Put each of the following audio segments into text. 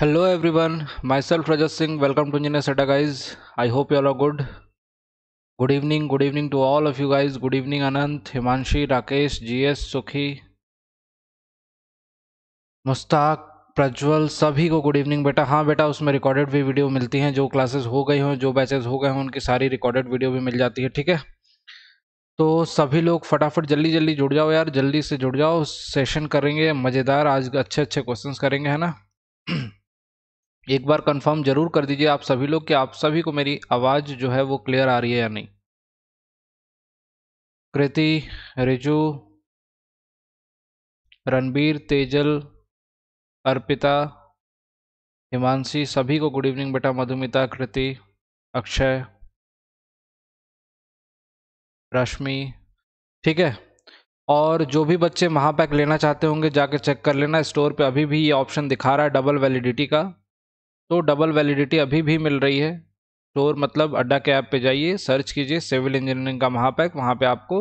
Hello everyone myself Rajat Singh welcome to engineer सेटा guys I hope you are good good evening good evening to all of you guys good evening Anant Himanshi Rakesh ji S Sukhi Mushtaq Prajwal सभी को good evening बेटा हाँ बेटा उसमें recorded भी video मिलती हैं जो क्लासेज हो गई हों जो बैचेज हो गए हों उनकी सारी रिकॉर्डेड वीडियो भी मिल जाती है ठीक है तो सभी लोग फटाफट जल्दी जल्दी जुड़ जाओ यार जल्दी से जुड़ जाओ सेशन करेंगे मज़ेदार आज अच्छे अच्छे क्वेश्चन करेंगे है ना एक बार कंफर्म ज़रूर कर दीजिए आप सभी लोग कि आप सभी को मेरी आवाज़ जो है वो क्लियर आ रही है या नहीं कृति रिजू रणबीर तेजल अर्पिता हिमांशी सभी को गुड इवनिंग बेटा मधुमिता कृति अक्षय रश्मि ठीक है और जो भी बच्चे महापैक लेना चाहते होंगे जाके चेक कर लेना स्टोर पे अभी भी ये ऑप्शन दिखा रहा है डबल वैलिडिटी का तो डबल वैलिडिटी अभी भी मिल रही है स्टोर तो मतलब अड्डा के ऐप पे जाइए सर्च कीजिए सिविल इंजीनियरिंग का महापैक वहाँ पे आपको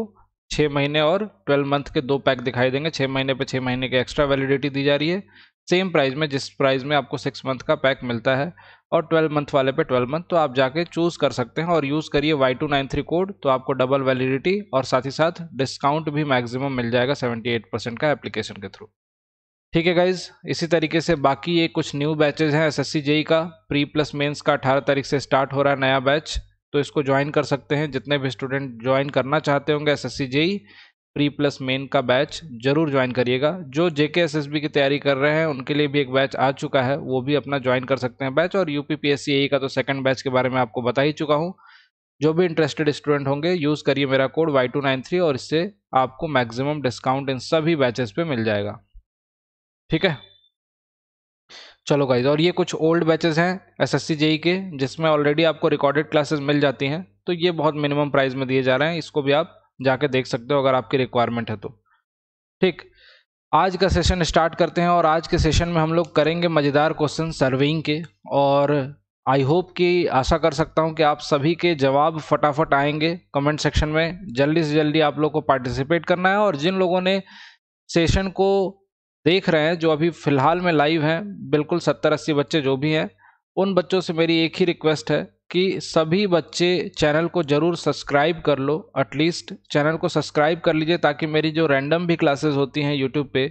छः महीने और ट्वेल्व मंथ के दो पैक दिखाई देंगे छः महीने पे छः महीने की एक्स्ट्रा वैलिडिटी दी जा रही है सेम प्राइस में जिस प्राइस में आपको सिक्स मंथ का पैक मिलता है और ट्वेल्व मंथ वाले पे ट्वेल्व मंथ तो आप जाके चूज़ कर सकते हैं और यूज़ करिए Y two nine three code तो आपको डबल वैलिडिटी और साथ ही साथ डिस्काउंट भी मैक्सिमम मिल जाएगा सेवेंटी एट परसेंट का एप्लीकेशन के थ्रू ठीक है गाइज इसी तरीके से बाकी ये कुछ न्यू बैचेज हैं एसएससी जेई का प्री प्लस मेंस का 18 तारीख से स्टार्ट हो रहा है नया बैच तो इसको ज्वाइन कर सकते हैं जितने भी स्टूडेंट ज्वाइन करना चाहते होंगे SSC JE pre plus main का बैच जरूर ज्वाइन करिएगा जो जेके के की तैयारी कर रहे हैं उनके लिए भी एक बैच आ चुका है वो भी अपना ज्वाइन कर सकते हैं बैच और यू पी e का तो सेकंड बैच के बारे में आपको बता ही चुका हूँ जो भी इंटरेस्टेड स्टूडेंट होंगे यूज़ करिए मेरा कोड वाई और इससे आपको मैक्सिमम डिस्काउंट इन सभी बैचेस पर मिल जाएगा ठीक है चलो गाइज और ये कुछ ओल्ड बैचेस हैं एसएससी जेई e के जिसमें ऑलरेडी आपको रिकॉर्डेड क्लासेस मिल जाती हैं तो ये बहुत मिनिमम प्राइस में दिए जा रहे हैं इसको भी आप जाके देख सकते हो अगर आपकी रिक्वायरमेंट है तो ठीक आज का सेशन स्टार्ट करते हैं और आज के सेशन में हम लोग करेंगे मज़ेदार क्वेश्चन सर्विंग के और आई होप कि आशा कर सकता हूं कि आप सभी के जवाब फटाफट आएंगे कमेंट सेक्शन में जल्दी से जल्दी आप लोग को पार्टिसिपेट करना है और जिन लोगों ने सेशन को देख रहे हैं जो अभी फ़िलहाल में लाइव हैं बिल्कुल सत्तर अस्सी बच्चे जो भी हैं उन बच्चों से मेरी एक ही रिक्वेस्ट है कि सभी बच्चे चैनल को ज़रूर सब्सक्राइब कर लो एटलीस्ट चैनल को सब्सक्राइब कर लीजिए ताकि मेरी जो रैंडम भी क्लासेस होती हैं यूट्यूब पे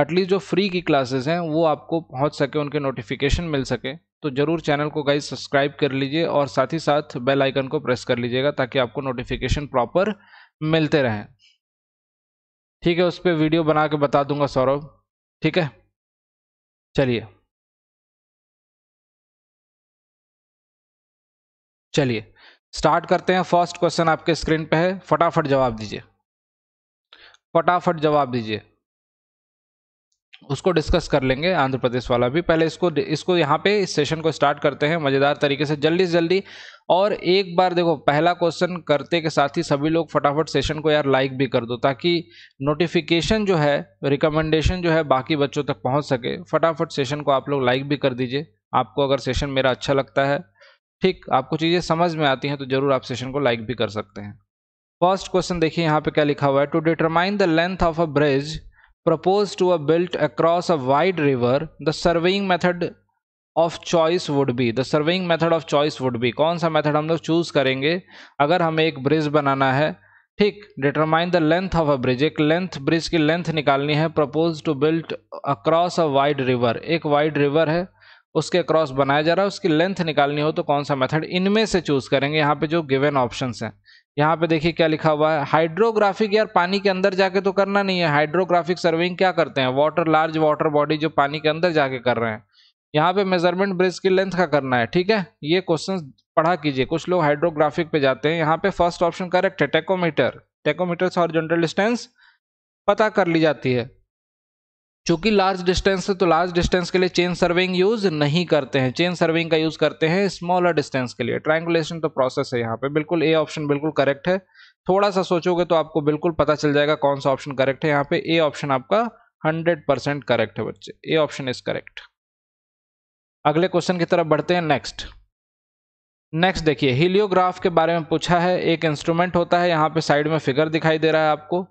एटलीस्ट जो फ्री की क्लासेस हैं वो आपको पहुंच सके उनके नोटिफिकेशन मिल सके तो ज़रूर चैनल को गाइज सब्सक्राइब कर लीजिए और साथ ही साथ बेल आइकन को प्रेस कर लीजिएगा ताकि आपको नोटिफिकेशन प्रॉपर मिलते रहें ठीक है उस पर वीडियो बना के बता दूंगा सौरभ ठीक है चलिए चलिए स्टार्ट करते हैं फर्स्ट क्वेश्चन आपके स्क्रीन पे है फटाफट जवाब दीजिए फटाफट जवाब दीजिए उसको डिस्कस कर लेंगे आंध्र प्रदेश वाला भी पहले इसको इसको यहाँ पे इस सेशन को स्टार्ट करते हैं मज़ेदार तरीके से जल्दी से जल्दी और एक बार देखो पहला क्वेश्चन करते के साथ ही सभी लोग फटाफट सेशन को यार लाइक भी कर दो ताकि नोटिफिकेशन जो है रिकमेंडेशन जो है बाकी बच्चों तक पहुँच सके फटाफट सेशन को आप लोग लाइक भी कर दीजिए आपको अगर सेशन मेरा अच्छा लगता है ठीक आपको चीज़ें समझ में आती हैं तो ज़रूर आप सेशन को लाइक भी कर सकते हैं फर्स्ट क्वेश्चन देखिए यहाँ पे क्या लिखा हुआ है to determine the length of a bridge proposed to a built across a wide river the surveying method of choice would be the surveying method of choice would be कौन सा method हम लोग choose करेंगे अगर हमें एक bridge बनाना है ठीक determine the length of a bridge एक length bridge की length निकालनी है propose to built across a wide river एक वाइड रिवर है उसके अक्रॉस बनाया जा रहा है उसकी लेंथ निकालनी हो तो कौन सा मेथड इनमें से चूज करेंगे यहाँ पे जो गिवन ऑप्शंस हैं यहाँ पे देखिए क्या लिखा हुआ है हाइड्रोग्राफिक यार पानी के अंदर जाके तो करना नहीं है हाइड्रोग्राफिक सर्विंग क्या करते हैं वाटर लार्ज वाटर बॉडी जो पानी के अंदर जाके कर रहे हैं यहाँ पे मेजरमेंट ब्रिज की लेंथ का करना है ठीक है ये क्वेश्चन पढ़ा कीजिए कुछ लोग हाइड्रोग्राफिक पे जाते हैं यहाँ पे फर्स्ट ऑप्शन करेक्ट है टेकोमीटर टेकोमीटर हॉरिजॉन्टल डिस्टेंस पता कर ली जाती है चूंकि लार्ज डिस्टेंस है तो लार्ज डिस्टेंस के लिए चेन सर्विंग यूज नहीं करते हैं चेन सर्विंग का यूज करते हैं स्मॉलर डिस्टेंस के लिए ट्रायंगुलेशन तो प्रोसेस है यहाँ पे बिल्कुल ए ऑप्शन बिल्कुल करेक्ट है थोड़ा सा सोचोगे तो आपको बिल्कुल पता चल जाएगा कौन सा ऑप्शन करेक्ट है यहाँ पे ए ऑप्शन आपका हंड्रेड परसेंट करेक्ट है बच्चे ए ऑप्शन इज करेक्ट अगले क्वेश्चन की तरफ बढ़ते हैं नेक्स्ट नेक्स्ट देखिए हीलियोग्राफ के बारे में पूछा है एक इंस्ट्रूमेंट होता है यहाँ पे साइड में फिगर दिखाई दे रहा है आपको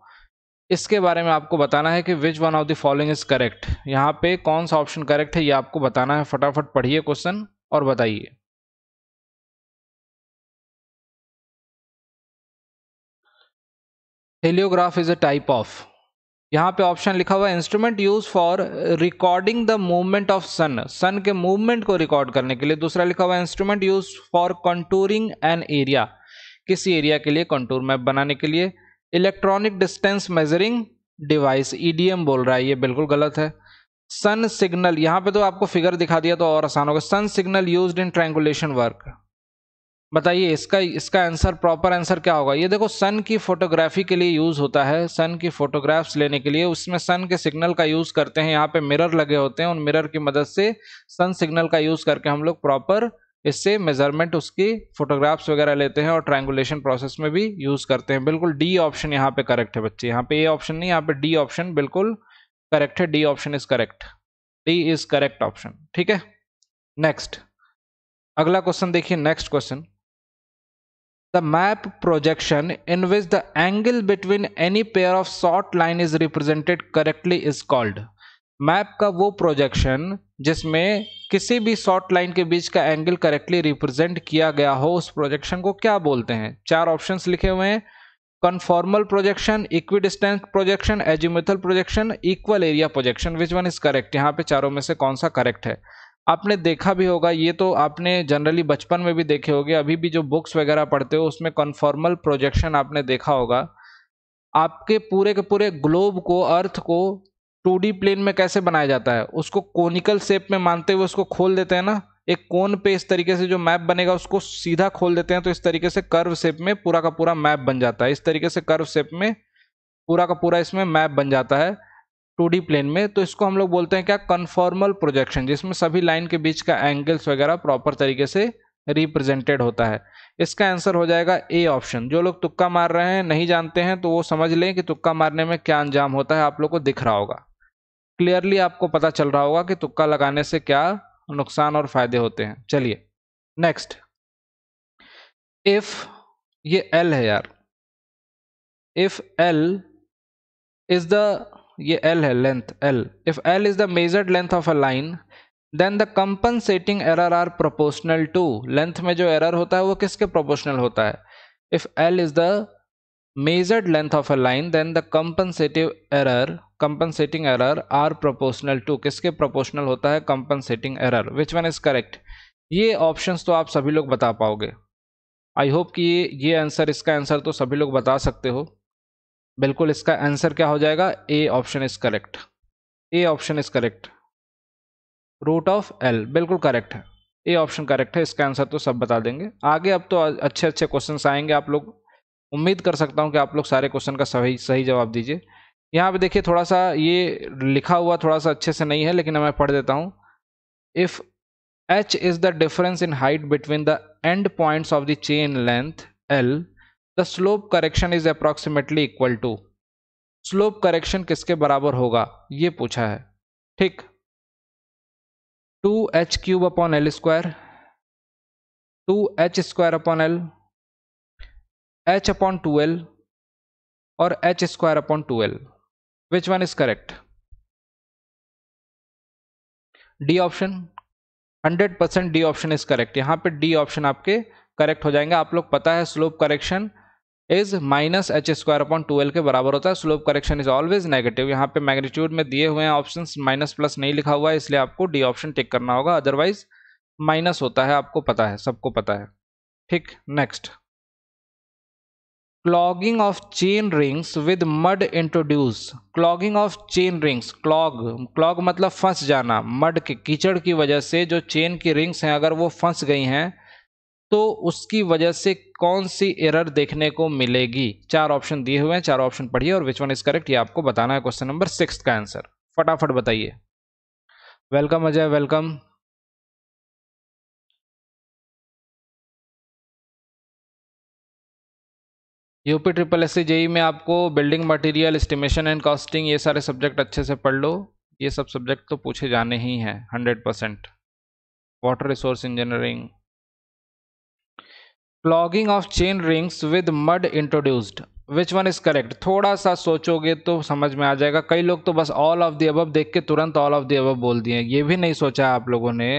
इसके बारे में आपको बताना है कि which one of the following is correct यहाँ पे कौन सा ऑप्शन करेक्ट है ये आपको बताना है फटाफट पढ़िए क्वेश्चन और बताइए heliograph is a type of यहाँ पे ऑप्शन लिखा हुआ है instrument use for recording the movement of sun sun के मूवमेंट को रिकॉर्ड करने के लिए दूसरा लिखा हुआ है instrument use for contouring an area किसी एरिया के लिए कंटूर मैप बनाने के लिए electronic distance measuring device E e बोल रहा है ये बिल्कुल गलत है सन सिग्नल यहाँ पे तो आपको फिगर दिखा दिया तो और आसान होगा sun signal use in triangulation work बताइए इसका इसका आंसर प्रॉपर आंसर क्या होगा ये देखो सन की फोटोग्राफी के लिए यूज़ होता है सन की फोटोग्राफ्स लेने के लिए उसमें सन के सिग्नल का यूज़ करते हैं यहाँ पे मिरर लगे होते हैं उन मिरर की मदद से सन सिग्नल का यूज़ करके हम लोग प्रॉपर इससे मेजरमेंट उसकी फोटोग्राफ्स वगैरह लेते हैं और ट्रैंगुलेशन प्रोसेस में भी यूज़ करते हैं बिल्कुल डी ऑप्शन यहाँ पे करेक्ट है बच्चे यहाँ पे ए ऑप्शन नहीं यहाँ पे डी ऑप्शन बिल्कुल करेक्ट है D option is correct D is correct option ठीक है नेक्स्ट अगला क्वेश्चन देखिए next question the map projection in which the angle between any pair of short line is represented correctly is called map का वो projection जिसमें किसी भी short line के बीच का एंगल करेक्टली रिप्रेजेंट किया गया हो उस प्रोजेक्शन को क्या बोलते हैं चार ऑप्शंस लिखे हुए हैं conformal projection equidistance projection azimuthal projection equal area projection which one is correct यहाँ पे चारों में से कौन सा करेक्ट है आपने देखा भी होगा ये तो आपने जनरली बचपन में भी देखे होंगे अभी भी जो बुक्स वगैरह पढ़ते हो उसमें कन्फॉर्मल प्रोजेक्शन आपने देखा होगा आपके पूरे के पूरे ग्लोब को अर्थ को टू प्लेन में कैसे बनाया जाता है उसको कोनिकल शेप में मानते हुए उसको खोल देते हैं ना एक कोन पे इस तरीके से जो मैप बनेगा उसको सीधा खोल देते हैं तो इस तरीके से कर्व शेप में पूरा का पूरा मैप बन जाता है इस तरीके से कर्व शेप में पूरा का पूरा इसमें मैप बन जाता है टू प्लेन में तो इसको हम लोग बोलते हैं क्या कन्फॉर्मल प्रोजेक्शन जिसमें सभी लाइन के बीच का एंगल्स वगैरह प्रॉपर तरीके से रिप्रेजेंटेड होता है इसका आंसर हो जाएगा ए ऑप्शन जो लोग तुक्का मार रहे हैं नहीं जानते हैं तो वो समझ लें कि तुक्का मारने में क्या अंजाम होता है आप लोग को दिख रहा होगा क्लियरली आपको पता चल रहा होगा कि तुक्का लगाने से क्या नुकसान और फायदे होते हैं चलिए नेक्स्ट इफ ये एल है यार इफ एल इज द ये एल है length L if L is the measured length of a line then the compensating error are proportional to length में जो एरर होता है वो किसके प्रोपोर्शनल होता है if L is the measured length of a line then the compensative error compensating error are proportional to किसके proportional होता है compensating error which one is correct ये ऑप्शंस तो आप सभी लोग बता पाओगे आई होप कि ये आंसर इसका आंसर तो सभी लोग बता सकते हो बिल्कुल इसका आंसर क्या हो जाएगा A option is correct A option is correct root of L बिल्कुल करेक्ट है ए ऑप्शन करेक्ट है इसका आंसर तो सब बता देंगे आगे अब तो अच्छे अच्छे क्वेश्चन आएंगे आप लोग उम्मीद कर सकता हूँ कि आप लोग सारे क्वेश्चन का सही सही जवाब दीजिए यहाँ पे देखिए थोड़ा सा ये लिखा हुआ थोड़ा सा अच्छे से नहीं है लेकिन मैं पढ़ देता हूँ if H is the difference in height between the end point of the chain length L the slope correction is approximately equal to slope correction किसके बराबर होगा ये पूछा है ठीक two H cube upon L square two H square upon L H upon two L और H square upon two L which one is correct D option 100 percent D option is correct यहाँ पे D option आपके correct हो जाएंगे आप लोग पता है slope correction is minus H square upon twelve के बराबर होता है slope correction is always negative यहाँ पे मैग्नीट्यूड में दिए हुए हैं ऑप्शन माइनस प्लस नहीं लिखा हुआ है इसलिए आपको डी ऑप्शन टिक करना होगा अदरवाइज माइनस होता है आपको पता है सबको पता है ठीक next clogging of chain rings with mud introduce clogging of chain rings clog clog मतलब फंस जाना मड के कीचड़ की वजह से जो चेन की रिंग्स हैं अगर वो फंस गई हैं तो उसकी वजह से कौन सी एरर देखने को मिलेगी चार ऑप्शन दिए हुए हैं चार ऑप्शन पढ़िए और विच वन इज करेक्ट ये आपको बताना है क्वेश्चन नंबर सिक्स का आंसर फटाफट बताइए welcome Ajay welcome UP triple S C JE में आपको building material estimation and costing ये सारे सब्जेक्ट अच्छे से पढ़ लो ये सब सब्जेक्ट तो पूछे जाने ही हैं hundred percent water resource engineering clogging of chain rings with mud introduced which one is correct थोड़ा सा सोचोगे तो समझ में आ जाएगा कई लोग तो बस ऑल ऑफ द अबव देख के तुरंत ऑल ऑफ द अबव बोल दिए ये भी नहीं सोचा आप लोगों ने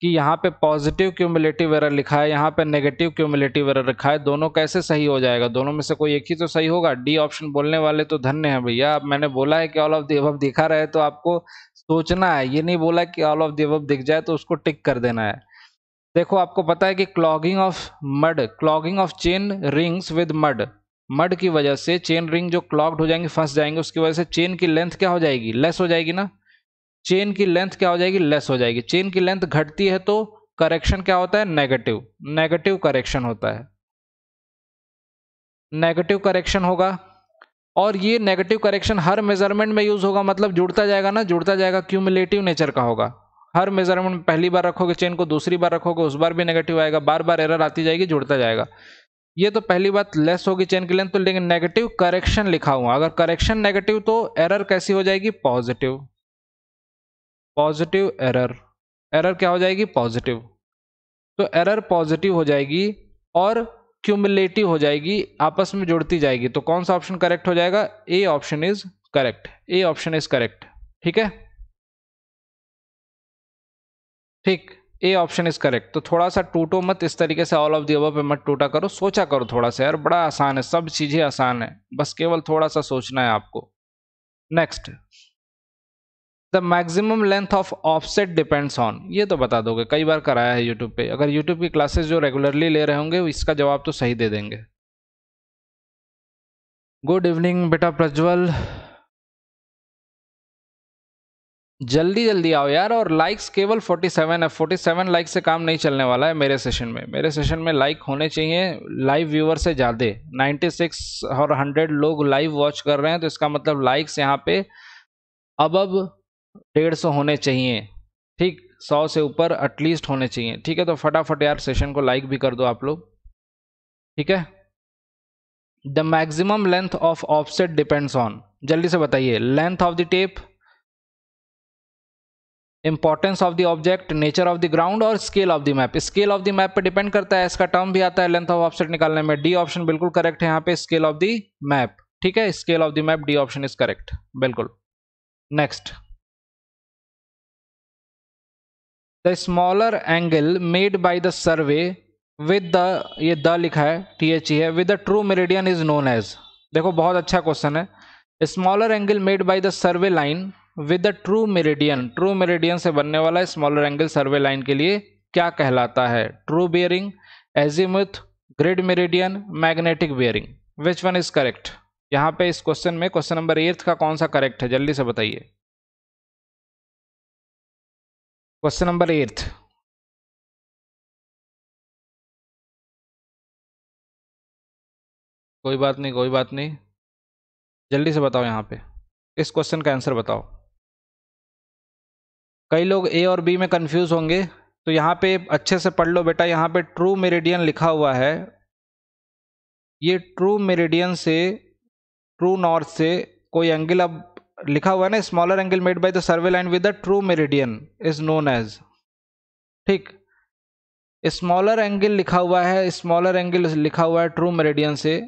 कि यहाँ पे पॉजिटिव क्यूमुलेटिव एरर लिखा है यहाँ पे नेगेटिव क्यूमुलेटिव एरर लिखा है दोनों कैसे सही हो जाएगा दोनों में से कोई एक ही तो सही होगा डी ऑप्शन बोलने वाले तो धन्य है भैया अब मैंने बोला है कि ऑल ऑफ दी अब दिखा रहे तो आपको सोचना है ये नहीं बोला कि ऑल ऑफ दी अब दिख जाए तो उसको टिक कर देना है देखो आपको पता है कि clogging of mud clogging of chain rings with mud mud की वजह से चेन रिंग जो क्लॉग्ड हो जाएंगे फंस जाएंगे उसकी वजह से चेन की लेंथ क्या हो जाएगी लेस हो जाएगी ना चेन की लेंथ क्या हो जाएगी लेस हो जाएगी चेन की लेंथ घटती है तो करेक्शन क्या होता है नेगेटिव नेगेटिव करेक्शन होता है नेगेटिव करेक्शन होगा और ये नेगेटिव करेक्शन हर मेजरमेंट में यूज होगा मतलब जुड़ता जाएगा ना जुड़ता जाएगा क्यूमुलेटिव नेचर का होगा हर मेजरमेंट में पहली बार रखोगे चेन को दूसरी बार रखोगे उस बार भी नेगेटिव आएगा बार बार एरर आती जाएगी जुड़ता जाएगा ये तो पहली बात लेस होगी चेन की लेंथ तो लेकिन नेगेटिव करेक्शन लिखा हुआ अगर करेक्शन नेगेटिव तो एरर कैसी हो जाएगी पॉजिटिव पॉजिटिव एरर एरर क्या हो जाएगी पॉजिटिव तो एरर पॉजिटिव हो जाएगी और क्यूमलेटिव हो जाएगी आपस में जुड़ती जाएगी तो कौन सा ऑप्शन करेक्ट हो जाएगा A option is correct A option is correct ठीक है ठीक ए ऑप्शन इज करेक्ट तो थोड़ा सा टूटो मत इस तरीके से ऑल ऑफ दी अबव पे मत टूटा करो सोचा करो थोड़ा सा यार बड़ा आसान है सब चीज़ें आसान है बस केवल थोड़ा सा सोचना है आपको next the maximum length of offset depends on ये तो बता दोगे कई बार कराया है यूट्यूब पे अगर यूट्यूब की क्लासेस जो रेगुलरली ले रहे होंगे इसका जवाब तो सही दे देंगे गुड इवनिंग बेटा प्रज्वल जल्दी जल्दी आओ यार और लाइक्स केवल 47 है 47 लाइक से काम नहीं चलने वाला है मेरे सेशन में मेरे सेशन में लाइक होने चाहिए लाइव व्यूअर से ज़्यादा 96 और 100 लोग लाइव वॉच कर रहे हैं तो इसका मतलब लाइक्स यहाँ पे अब अब डेढ़ सौ होने चाहिए ठीक सौ से ऊपर एटलीस्ट होने चाहिए ठीक है तो फटाफट यार सेशन को लाइक भी कर दो आप लोग ठीक है the maximum length of offset depends on जल्दी से बताइए length of the tape importance of the object nature of the ground और scale of the map scale of the map पर डिपेंड करता है इसका टर्म भी आता है लेंथ ऑफ ऑफसेट निकालने में डी ऑप्शन बिल्कुल करेक्ट है यहाँ पे स्केल ऑफ द मैप ठीक है scale of the map D option is correct बिल्कुल next the smaller angle made by the survey with the ये द लिखा है टी एच ई है with the true meridian is known as देखो बहुत अच्छा क्वेश्चन है smaller angle made by the survey line with the true meridian true meridian से बनने वाला स्मॉलर एंगल सर्वे लाइन के लिए क्या कहलाता है true bearing azimuth grid meridian magnetic bearing which one is correct यहाँ पे इस क्वेश्चन में क्वेश्चन नंबर एट्थ का कौन सा करेक्ट है जल्दी से बताइए क्वेश्चन नंबर एट कोई बात नहीं कोई बात नहीं जल्दी से बताओ यहाँ पे इस क्वेश्चन का आंसर बताओ कई लोग ए और बी में कंफ्यूज होंगे तो यहाँ पे अच्छे से पढ़ लो बेटा यहाँ पे ट्रू मेरिडियन लिखा हुआ है ये ट्रू मेरिडियन से ट्रू नॉर्थ से कोई एंगल अब लिखा हुआ है ना smaller angle made by the survey line with the true meridian is known as ठीक स्मॉलर एंगल लिखा हुआ है स्मॉलर एंगल लिखा हुआ है ट्रू मेरिडियन से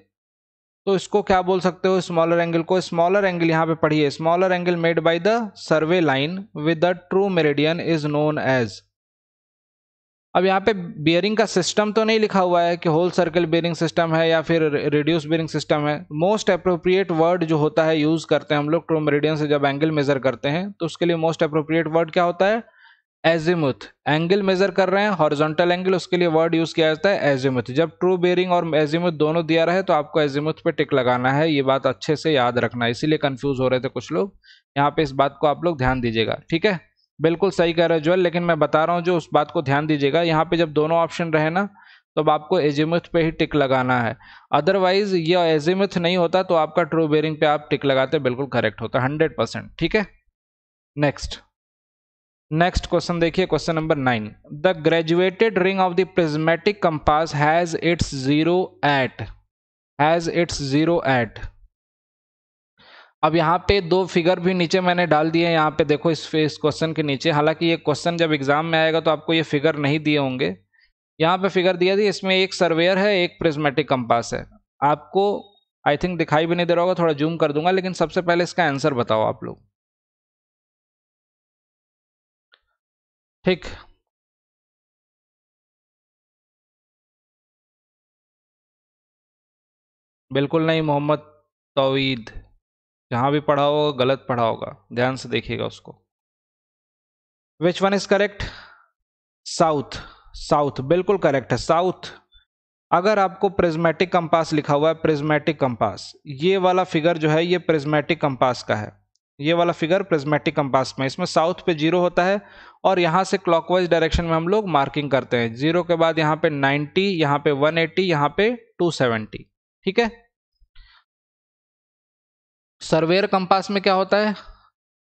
तो इसको क्या बोल सकते हो स्मॉलर एंगल को स्मॉलर एंगल यहाँ पे पढ़िए smaller angle made by the survey line with the true meridian is known as अब यहाँ पे बियरिंग का सिस्टम तो नहीं लिखा हुआ है कि होल सर्कल बियरिंग सिस्टम है या फिर रिड्यूस बियरिंग सिस्टम है मोस्ट अप्रोप्रिएट वर्ड जो होता है यूज़ करते हैं हम लोग ट्रू मेरिडियन से जब एंगल मेज़र करते हैं तो उसके लिए मोस्ट अप्रोप्रिएट वर्ड क्या होता है एजिमुथ एंगल मेज़र कर रहे हैं हॉर्जोंटल एंगल उसके लिए वर्ड यूज़ किया जाता है एजिमुथ जब ट्रू बेयरिंग और एजिमुथ दोनों दिया रहे तो आपको एजिमुथ पे टिक लगाना है ये बात अच्छे से याद रखना है इसीलिए कन्फ्यूज़ हो रहे थे कुछ लोग यहाँ पे इस बात को आप लोग ध्यान दीजिएगा ठीक है बिल्कुल सही कह रहे हो ज्वेल लेकिन मैं बता रहा हूँ जो उस बात को ध्यान दीजिएगा यहाँ पे जब दोनों ऑप्शन रहे ना तब तो आपको एजिमिथ पे ही टिक लगाना है अदरवाइज ये एजिमिथ नहीं होता तो आपका ट्रू बेरिंग पे आप टिक लगाते बिल्कुल करेक्ट होता हंड्रेड परसेंट ठीक है नेक्स्ट नेक्स्ट क्वेश्चन देखिए question number nine the graduated ring of the prismatic compass has its zero at has its zero at अब यहाँ पे दो फिगर भी नीचे मैंने डाल दिए हैं यहाँ पे देखो इस इस क्वेश्चन के नीचे हालांकि ये क्वेश्चन जब एग्जाम में आएगा तो आपको ये फिगर नहीं दिए होंगे यहाँ पे फिगर दिया थी इसमें एक सर्वेयर है एक प्रिज्मेटिक कंपास है आपको आई थिंक दिखाई भी नहीं दे रहा होगा थोड़ा जूम कर दूंगा लेकिन सबसे पहले इसका आंसर बताओ आप लोग ठीक बिल्कुल नहीं मोहम्मद तोवीद जहां भी पढ़ा होगा गलत पढ़ा होगा ध्यान से देखिएगा उसको which one is correct south south बिल्कुल करेक्ट है साउथ अगर आपको प्रिज्मेटिक कंपास लिखा हुआ है प्रिज्मेटिक कंपास ये वाला फिगर जो है ये प्रिज्मेटिक कंपास का है ये वाला फिगर प्रिज्मेटिक कंपास में इसमें साउथ पे जीरो होता है और यहाँ से क्लॉकवाइज डायरेक्शन में हम लोग मार्किंग करते हैं जीरो के बाद यहाँ पे 90 यहाँ पे 180 यहाँ पे 270 ठीक है सर्वेयर कंपास में क्या होता है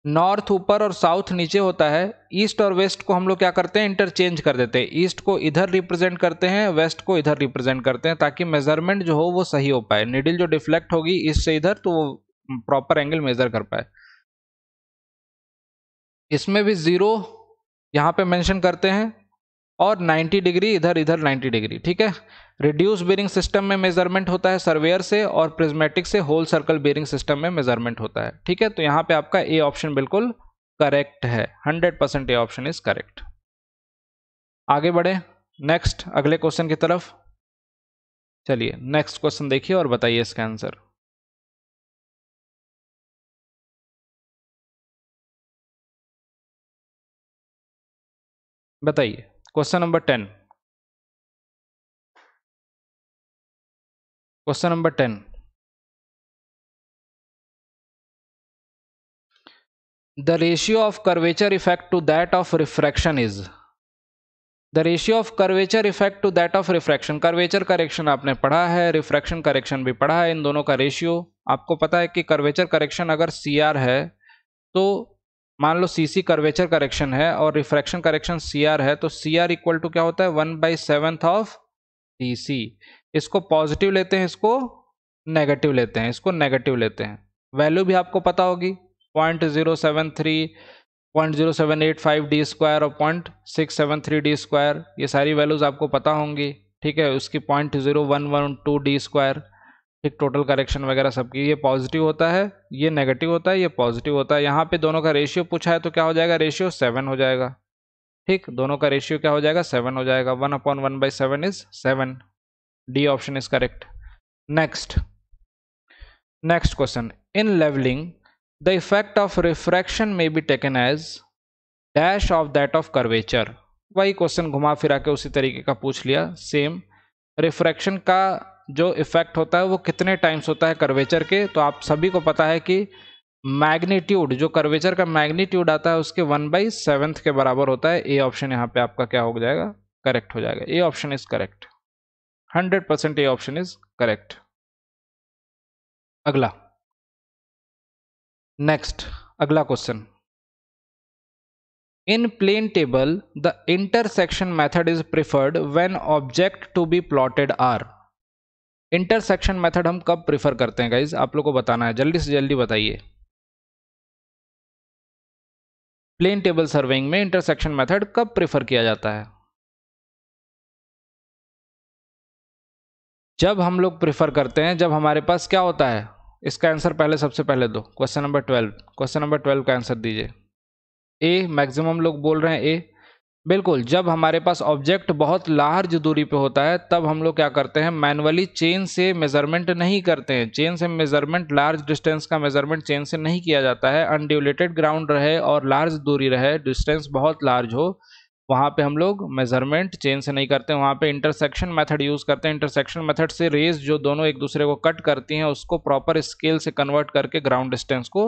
नॉर्थ ऊपर और साउथ नीचे होता है ईस्ट और वेस्ट को हम लोग क्या करते हैं इंटरचेंज कर देते हैं ईस्ट को इधर रिप्रेजेंट करते हैं वेस्ट को इधर रिप्रेजेंट करते हैं ताकि मेजरमेंट जो हो वो सही हो पाए निडिल जो डिफ्लेक्ट होगी ईस्ट से इधर तो वो प्रॉपर एंगल मेजर कर पाए इसमें भी जीरो यहाँ पे मेंशन करते हैं और 90 डिग्री इधर इधर 90 डिग्री ठीक है रिड्यूस बेरिंग सिस्टम में मेजरमेंट होता है सर्वेयर से और प्रिज्मेटिक से होल सर्कल बेरिंग सिस्टम में मेजरमेंट होता है ठीक है तो यहाँ पे आपका ए ऑप्शन बिल्कुल करेक्ट है 100 percent A option is correct आगे बढ़े नेक्स्ट अगले क्वेश्चन की तरफ चलिए नेक्स्ट क्वेश्चन देखिए और बताइए इसका आंसर बताइए question number ten question number ten the ratio of curvature effect to that of refraction is the ratio of curvature effect to that of refraction curvature correction आपने पढ़ा है रिफ्रैक्शन करेक्शन भी पढ़ा है इन दोनों का रेशियो आपको पता है कि कर्वेचर करेक्शन अगर सी आर है तो मान लो सी सी कर्वेचर करेक्शन है और रिफ्रैक्शन करेक्शन सी आर है तो सी आर इक्वल टू क्या होता है one by seventh of T C इसको पॉजिटिव लेते हैं इसको नेगेटिव लेते हैं इसको नेगेटिव लेते हैं वैल्यू भी आपको पता होगी point zero seven three point zero seven eight five D square और point six seven three D square ये सारी वैल्यूज़ आपको पता होंगी ठीक है उसकी point zero one one two D square ठीक टोटल करेक्शन वगैरह सबकी ये पॉजिटिव होता है ये नेगेटिव होता है ये पॉजिटिव होता है यहाँ पे दोनों का रेशियो पूछा है तो क्या हो जाएगा रेशियो सेवन हो जाएगा ठीक दोनों का रेशियो क्या हो जाएगा सेवन हो जाएगा one upon one by seven is seven D option is correct next next question in levelling the effect of refraction may be taken as dash of that of curvature वही question घुमा फिरा के उसी तरीके का पूछ लिया सेम रिफ्रैक्शन का जो इफेक्ट होता है वो कितने टाइम्स होता है कर्वेचर के तो आप सभी को पता है कि मैग्नीट्यूड जो कर्वेचर का मैग्नीट्यूड आता है उसके वन बाई सेवेंथ के बराबर होता है ए ऑप्शन यहाँ पे आपका क्या हो जाएगा करेक्ट हो जाएगा A option is correct hundred percent ये ऑप्शन इज करेक्ट अगला नेक्स्ट अगला question in plane table the intersection method is preferred when object to be plotted are intersection method हम कब प्रिफर करते हैं गाइज आप लोग को बताना है जल्दी से जल्दी बताइए प्लेन टेबल सर्वेइंग में इंटरसेक्शन मेथड कब प्रिफर किया जाता है जब हम लोग प्रेफर करते हैं जब हमारे पास क्या होता है इसका आंसर पहले सबसे पहले दो question number twelve question number twelve का आंसर दीजिए ए मैक्सिमम लोग बोल रहे हैं ए बिल्कुल जब हमारे पास ऑब्जेक्ट बहुत लार्ज दूरी पे होता है तब हम लोग क्या करते हैं मैनुअली चेन से मेजरमेंट नहीं करते हैं चेन से मेजरमेंट लार्ज डिस्टेंस का मेजरमेंट चेन से नहीं किया जाता है अनड्यूलेटेड ग्राउंड रहे और लार्ज दूरी रहे डिस्टेंस बहुत लार्ज हो वहाँ पे हम लोग मेज़रमेंट चेन से नहीं करते वहाँ पे इंटरसेक्शन मेथड यूज़ करते हैं इंटरसेक्शन मेथड से रेज जो दोनों एक दूसरे को कट करती हैं उसको प्रॉपर स्केल से कन्वर्ट करके ग्राउंड डिस्टेंस को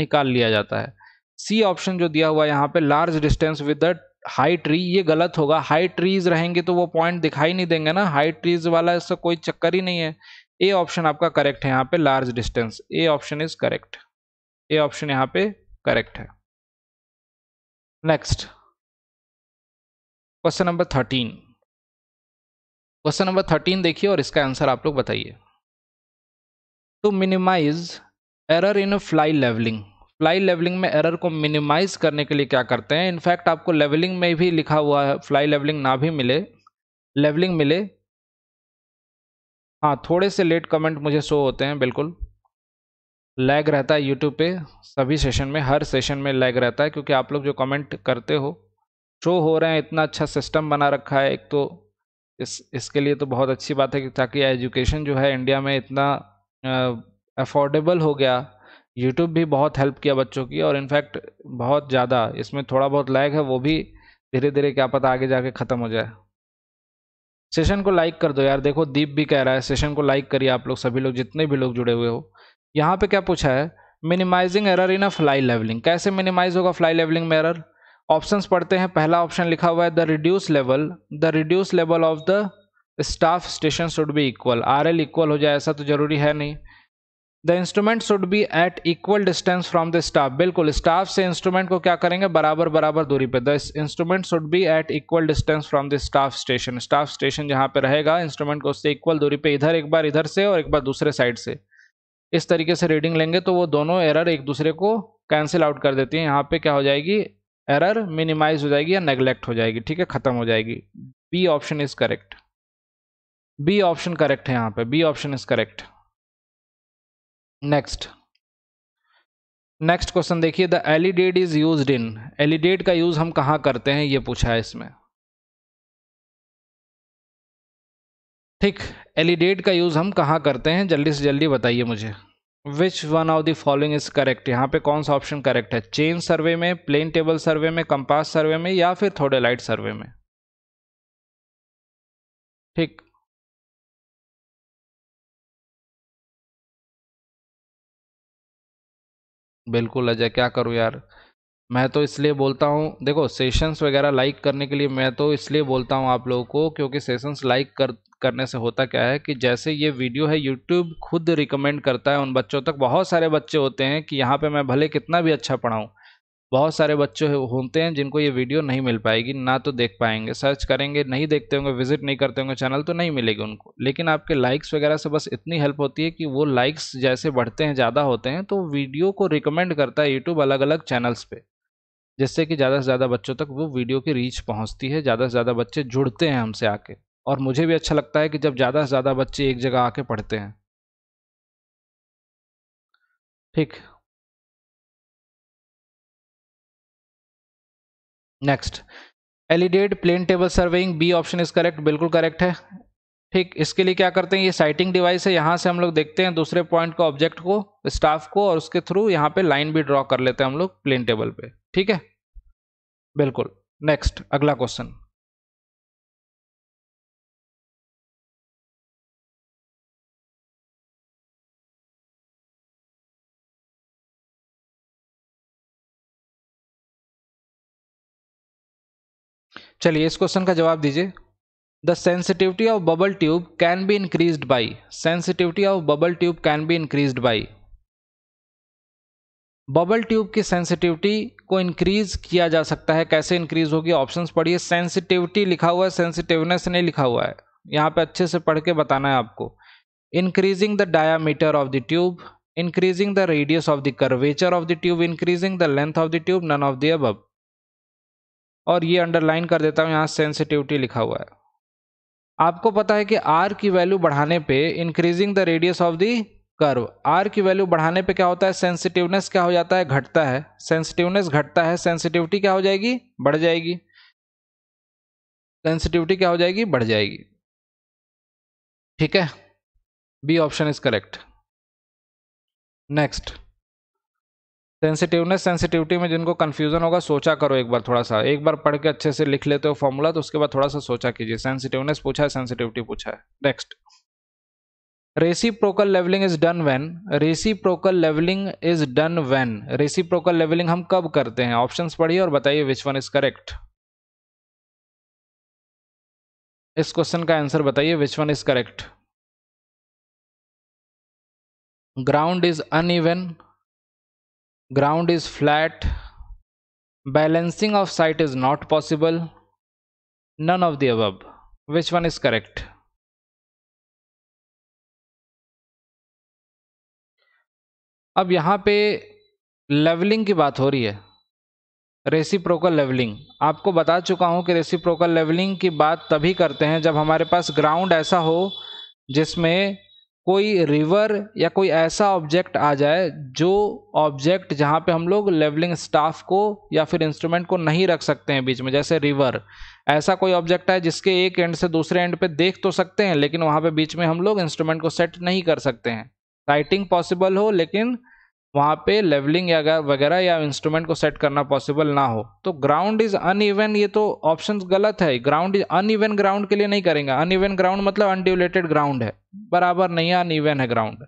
निकाल लिया जाता है सी ऑप्शन जो दिया हुआ है यहाँ पे large distance with the high tree ये गलत होगा हाई ट्रीज रहेंगे तो वो पॉइंट दिखाई नहीं देंगे ना हाई ट्रीज वाला इसका कोई चक्कर ही नहीं है ए ऑप्शन आपका करेक्ट है यहाँ पे large distance A option is correct A option यहाँ पे करेक्ट है next question number thirteen question number thirteen देखिए और इसका आंसर आप लोग बताइए to minimize error in fly levelling fly levelling में एरर को मिनिमाइज करने के लिए क्या करते हैं इनफैक्ट आपको लेवलिंग में भी लिखा हुआ है फ्लाई लेवलिंग ना भी मिले लेवलिंग मिले हाँ थोड़े से लेट कमेंट मुझे शो होते हैं बिल्कुल लैग रहता है यूट्यूब पे सभी सेशन में हर सेशन में लैग रहता है क्योंकि आप लोग जो कमेंट करते हो शो हो रहे हैं इतना अच्छा सिस्टम बना रखा है एक तो इस इसके लिए तो बहुत अच्छी बात है कि ताकि एजुकेशन जो है इंडिया में इतना अफोर्डेबल हो गया यूट्यूब भी बहुत हेल्प किया बच्चों की और इनफैक्ट बहुत ज़्यादा इसमें थोड़ा बहुत लैग है वो भी धीरे धीरे क्या पता आगे जाके ख़त्म हो जाए सेशन को लाइक कर दो यार देखो दीप भी कह रहा है सेशन को लाइक करिए आप लोग सभी लोग जितने भी लोग जुड़े हुए हो यहाँ पे क्या पूछा है minimizing error in a fly levelling कैसे मिनिमाइज होगा फ्लाई लेवलिंग में एरर ऑप्शंस पढ़ते हैं पहला ऑप्शन लिखा हुआ है the reduce level the reduce level of the staff station should be equal R L equal हो जाए ऐसा तो जरूरी है नहीं the instrument should be at equal distance from the staff बिल्कुल स्टाफ से इंस्ट्रूमेंट को क्या करेंगे बराबर बराबर दूरी पे the instrument should be at equal distance from the staff station staff station जहाँ पे रहेगा इंस्ट्रूमेंट को उससे इक्वल दूरी पे इधर एक बार इधर से और एक बार दूसरे साइड से इस तरीके से रीडिंग लेंगे तो वो दोनों एरर एक दूसरे को कैंसिल आउट कर देती हैं यहाँ पे क्या हो जाएगी एरर मिनिमाइज हो जाएगी या नेग्लेक्ट हो जाएगी ठीक है ख़त्म हो जाएगी B option is correct B option correct है यहां पे B option is correct next next question देखिए the alidade is use in alidade का यूज़ हम कहाँ करते हैं ये पूछा है इसमें ठीक एलिडेट e का यूज़ हम कहां करते हैं जल्दी से जल्दी बताइए मुझे which one of the following is correct यहाँ पे कौन सा ऑप्शन करेक्ट है चेन सर्वे में प्लेन टेबल सर्वे में कंपास सर्वे में या फिर थोड़े लाइट सर्वे में ठीक बिल्कुल अजय क्या करूँ यार मैं तो इसलिए बोलता हूँ देखो सेशंस वगैरह लाइक करने के लिए मैं तो इसलिए बोलता हूँ आप लोगों को क्योंकि सेशंस लाइक कर करने से होता क्या है कि जैसे ये वीडियो है यूट्यूब खुद रिकमेंड करता है उन बच्चों तक बहुत सारे बच्चे होते हैं कि यहाँ पर मैं भले कितना भी अच्छा पढ़ाऊँ बहुत सारे बच्चे होते हैं जिनको ये वीडियो नहीं मिल पाएगी ना तो देख पाएंगे सर्च करेंगे नहीं देखते होंगे विजिट नहीं करते होंगे चैनल तो नहीं मिलेगी उनको लेकिन आपके लाइक्स वगैरह से बस इतनी हेल्प होती है कि वो लाइक्स जैसे बढ़ते हैं ज़्यादा होते हैं तो वीडियो को रिकमेंड करता है यूट्यूब अलग अलग चैनल्स पर जिससे कि ज़्यादा से ज़्यादा बच्चों तक वो वीडियो की रीच पहुँचती है ज़्यादा से ज़्यादा बच्चे जुड़ते हैं हमसे आके और मुझे भी अच्छा लगता है कि जब ज़्यादा से ज़्यादा बच्चे एक जगह आके पढ़ते हैं ठीक next alidade plane table surveying B option is correct बिल्कुल करेक्ट है ठीक इसके लिए क्या करते हैं ये साइटिंग डिवाइस है यहाँ से हम लोग देखते हैं दूसरे पॉइंट का ऑब्जेक्ट को स्टाफ को और उसके थ्रू यहाँ पे लाइन भी ड्रॉ कर लेते हैं हम लोग प्लेन टेबल पे ठीक है बिल्कुल नेक्स्ट अगला क्वेश्चन चलिए इस क्वेश्चन का जवाब दीजिए the sensitivity of bubble tube can be increase by sensitivity of bubble tube can be increase by bubble tube की सेंसिटिविटी को इंक्रीज किया जा सकता है कैसे इंक्रीज होगी ऑप्शंस पढ़िए सेंसिटिविटी लिखा हुआ है सेंसिटिवनेस नहीं लिखा हुआ है यहाँ पे अच्छे से पढ़ के बताना है आपको increasing the diameter of the tube increasing the radius of the curvature of the tube increasing the length of the tube none of the अब और ये अंडरलाइन कर देता हूँ यहाँ सेंसिटिविटी लिखा हुआ है आपको पता है कि आर की वैल्यू बढ़ाने पे increasing the radius of the curve R की वैल्यू बढ़ाने पे क्या होता है सेंसिटिवनेस क्या हो जाता है घटता है सेंसिटिवनेस घटता है सेंसिटिविटी क्या हो जाएगी बढ़ जाएगी सेंसिटिविटी क्या हो जाएगी बढ़ जाएगी ठीक है B option is correct next sensitiveness sensitivity में जिनको कन्फ्यूजन होगा सोचा करो एक बार थोड़ा सा एक बार पढ़ के अच्छे से लिख लेते हो फॉर्मूला तो उसके बाद थोड़ा सा सोचा कीजिए सेंसिटिवनेस पूछा है सेंसिटिविटी पूछा है नेक्स्ट रेसी प्रोकल लेवलिंग इज डन रेसी प्रोकल लेवलिंग इज डन रेसी प्रोकल लेवलिंग हम कब करते हैं ऑप्शन पढ़िए और बताइए विच वन इज करेक्ट इस क्वेश्चन का आंसर बताइए which one is correct ground is un ground is flat balancing of sight is not possible none of the above which one is correct अब यहाँ पे levelling की बात हो रही है रेसिप्रोकल लेवलिंग आपको बता चुका हूँ कि रेसिप्रोकल लेवलिंग की बात तभी करते हैं जब हमारे पास ग्राउंड ऐसा हो जिसमें कोई रिवर या कोई ऐसा ऑब्जेक्ट आ जाए जो ऑब्जेक्ट जहाँ पे हम लोग लेवलिंग स्टाफ को या फिर इंस्ट्रूमेंट को नहीं रख सकते हैं बीच में जैसे रिवर ऐसा कोई ऑब्जेक्ट है जिसके एक एंड से दूसरे एंड पे देख तो सकते हैं लेकिन वहाँ पे बीच में हम लोग इंस्ट्रूमेंट को सेट नहीं कर सकते हैं राइटिंग पॉसिबल हो लेकिन वहाँ पे लेवलिंग या वगैरह या इंस्ट्रूमेंट को सेट करना पॉसिबल ना हो तो ग्राउंड इज अनइवन ये तो ऑप्शन गलत है ग्राउंड इज अनइवन ग्राउंड के लिए नहीं करेंगे अनइवन ग्राउंड मतलब अनड्यूलेटेड ग्राउंड है बराबर नहीं है अनइवन है ग्राउंड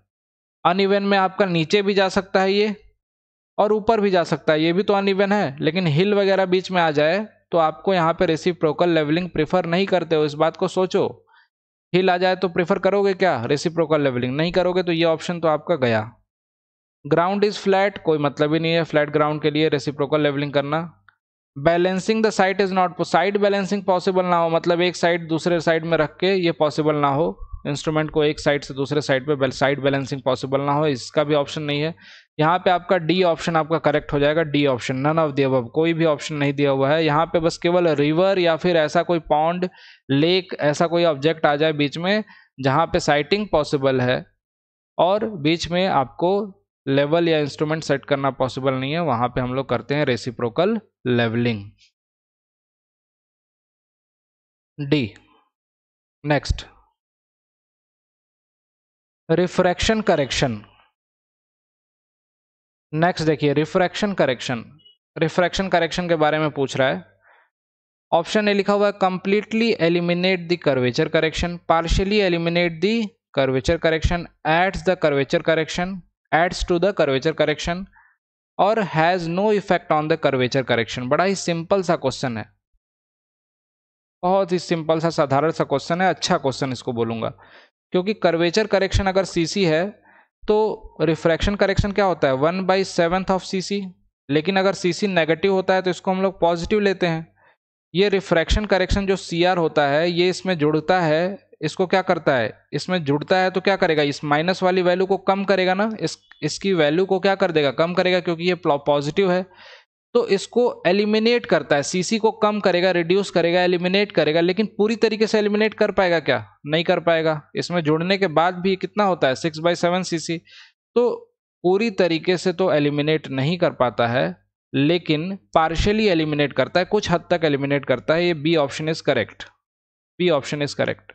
अनइवन में आपका नीचे भी जा सकता है ये और ऊपर भी जा सकता है ये भी तो अनइवन है लेकिन हिल वगैरह बीच में आ जाए तो आपको यहाँ पे प्रोकल लेवलिंग प्रेफर नहीं करते हो इस बात को सोचो हिल आ जाए तो प्रेफर करोगे क्या रेसिप लेवलिंग नहीं करोगे तो ये ऑप्शन तो आपका गया ग्राउंड इज फ्लैट कोई मतलब ही नहीं है फ्लैट ग्राउंड के लिए रेसिप्रोकल लेवलिंग करना balancing the sight is not side balancing possible ना हो मतलब एक साइड दूसरे साइड में रख के ये पॉसिबल ना हो इंस्ट्रूमेंट को एक साइड से दूसरे साइड पे साइड बैलेंसिंग पॉसिबल ना हो इसका भी ऑप्शन नहीं है यहाँ पे आपका डी ऑप्शन आपका करेक्ट हो जाएगा D option none of the अब कोई भी ऑप्शन नहीं दिया हुआ है यहाँ पे बस केवल रिवर या फिर ऐसा कोई पॉन्ड लेक ऐसा कोई ऑब्जेक्ट आ जाए बीच में जहाँ पे साइटिंग पॉसिबल है और बीच में आपको लेवल या इंस्ट्रूमेंट सेट करना पॉसिबल नहीं है वहां पे हम लोग करते हैं reciprocal levelling D next refraction correction next देखिए रिफ्रैक्शन करेक्शन रिफ्रैक्शन करेक्शन के बारे में पूछ रहा है ऑप्शन ए लिखा हुआ है completely eliminate the curvature correction partially eliminate the curvature correction adds the curvature correction adds to the curvature correction और has no effect on the curvature correction बड़ा ही सिंपल सा क्वेश्चन है बहुत ही सिंपल सा साधारण सा क्वेश्चन है अच्छा क्वेश्चन इसको बोलूंगा क्योंकि कर्वेचर करेक्शन अगर सी है तो रिफ्रैक्शन करेक्शन क्या होता है one by seventh of C लेकिन अगर सी नेगेटिव होता है तो इसको हम लोग पॉजिटिव लेते हैं ये रिफ्रैक्शन करेक्शन जो सी होता है ये इसमें जुड़ता है इसको क्या करता है इसमें जुड़ता है तो क्या करेगा इस माइनस वाली वैल्यू को कम करेगा ना इस इसकी वैल्यू को क्या कर देगा कम करेगा क्योंकि ये पॉजिटिव है तो इसको एलिमिनेट करता है सीसी को कम करेगा रिड्यूस करेगा एलिमिनेट करेगा लेकिन पूरी तरीके से एलिमिनेट कर पाएगा क्या नहीं कर पाएगा इसमें जुड़ने के बाद भी कितना होता है सिक्स बाई सेवन सी तो पूरी तरीके से तो एलिमिनेट नहीं कर पाता है लेकिन पार्शियली एलिमिनेट करता है कुछ हद तक एलिमिनेट करता है ये B option is correct B option is correct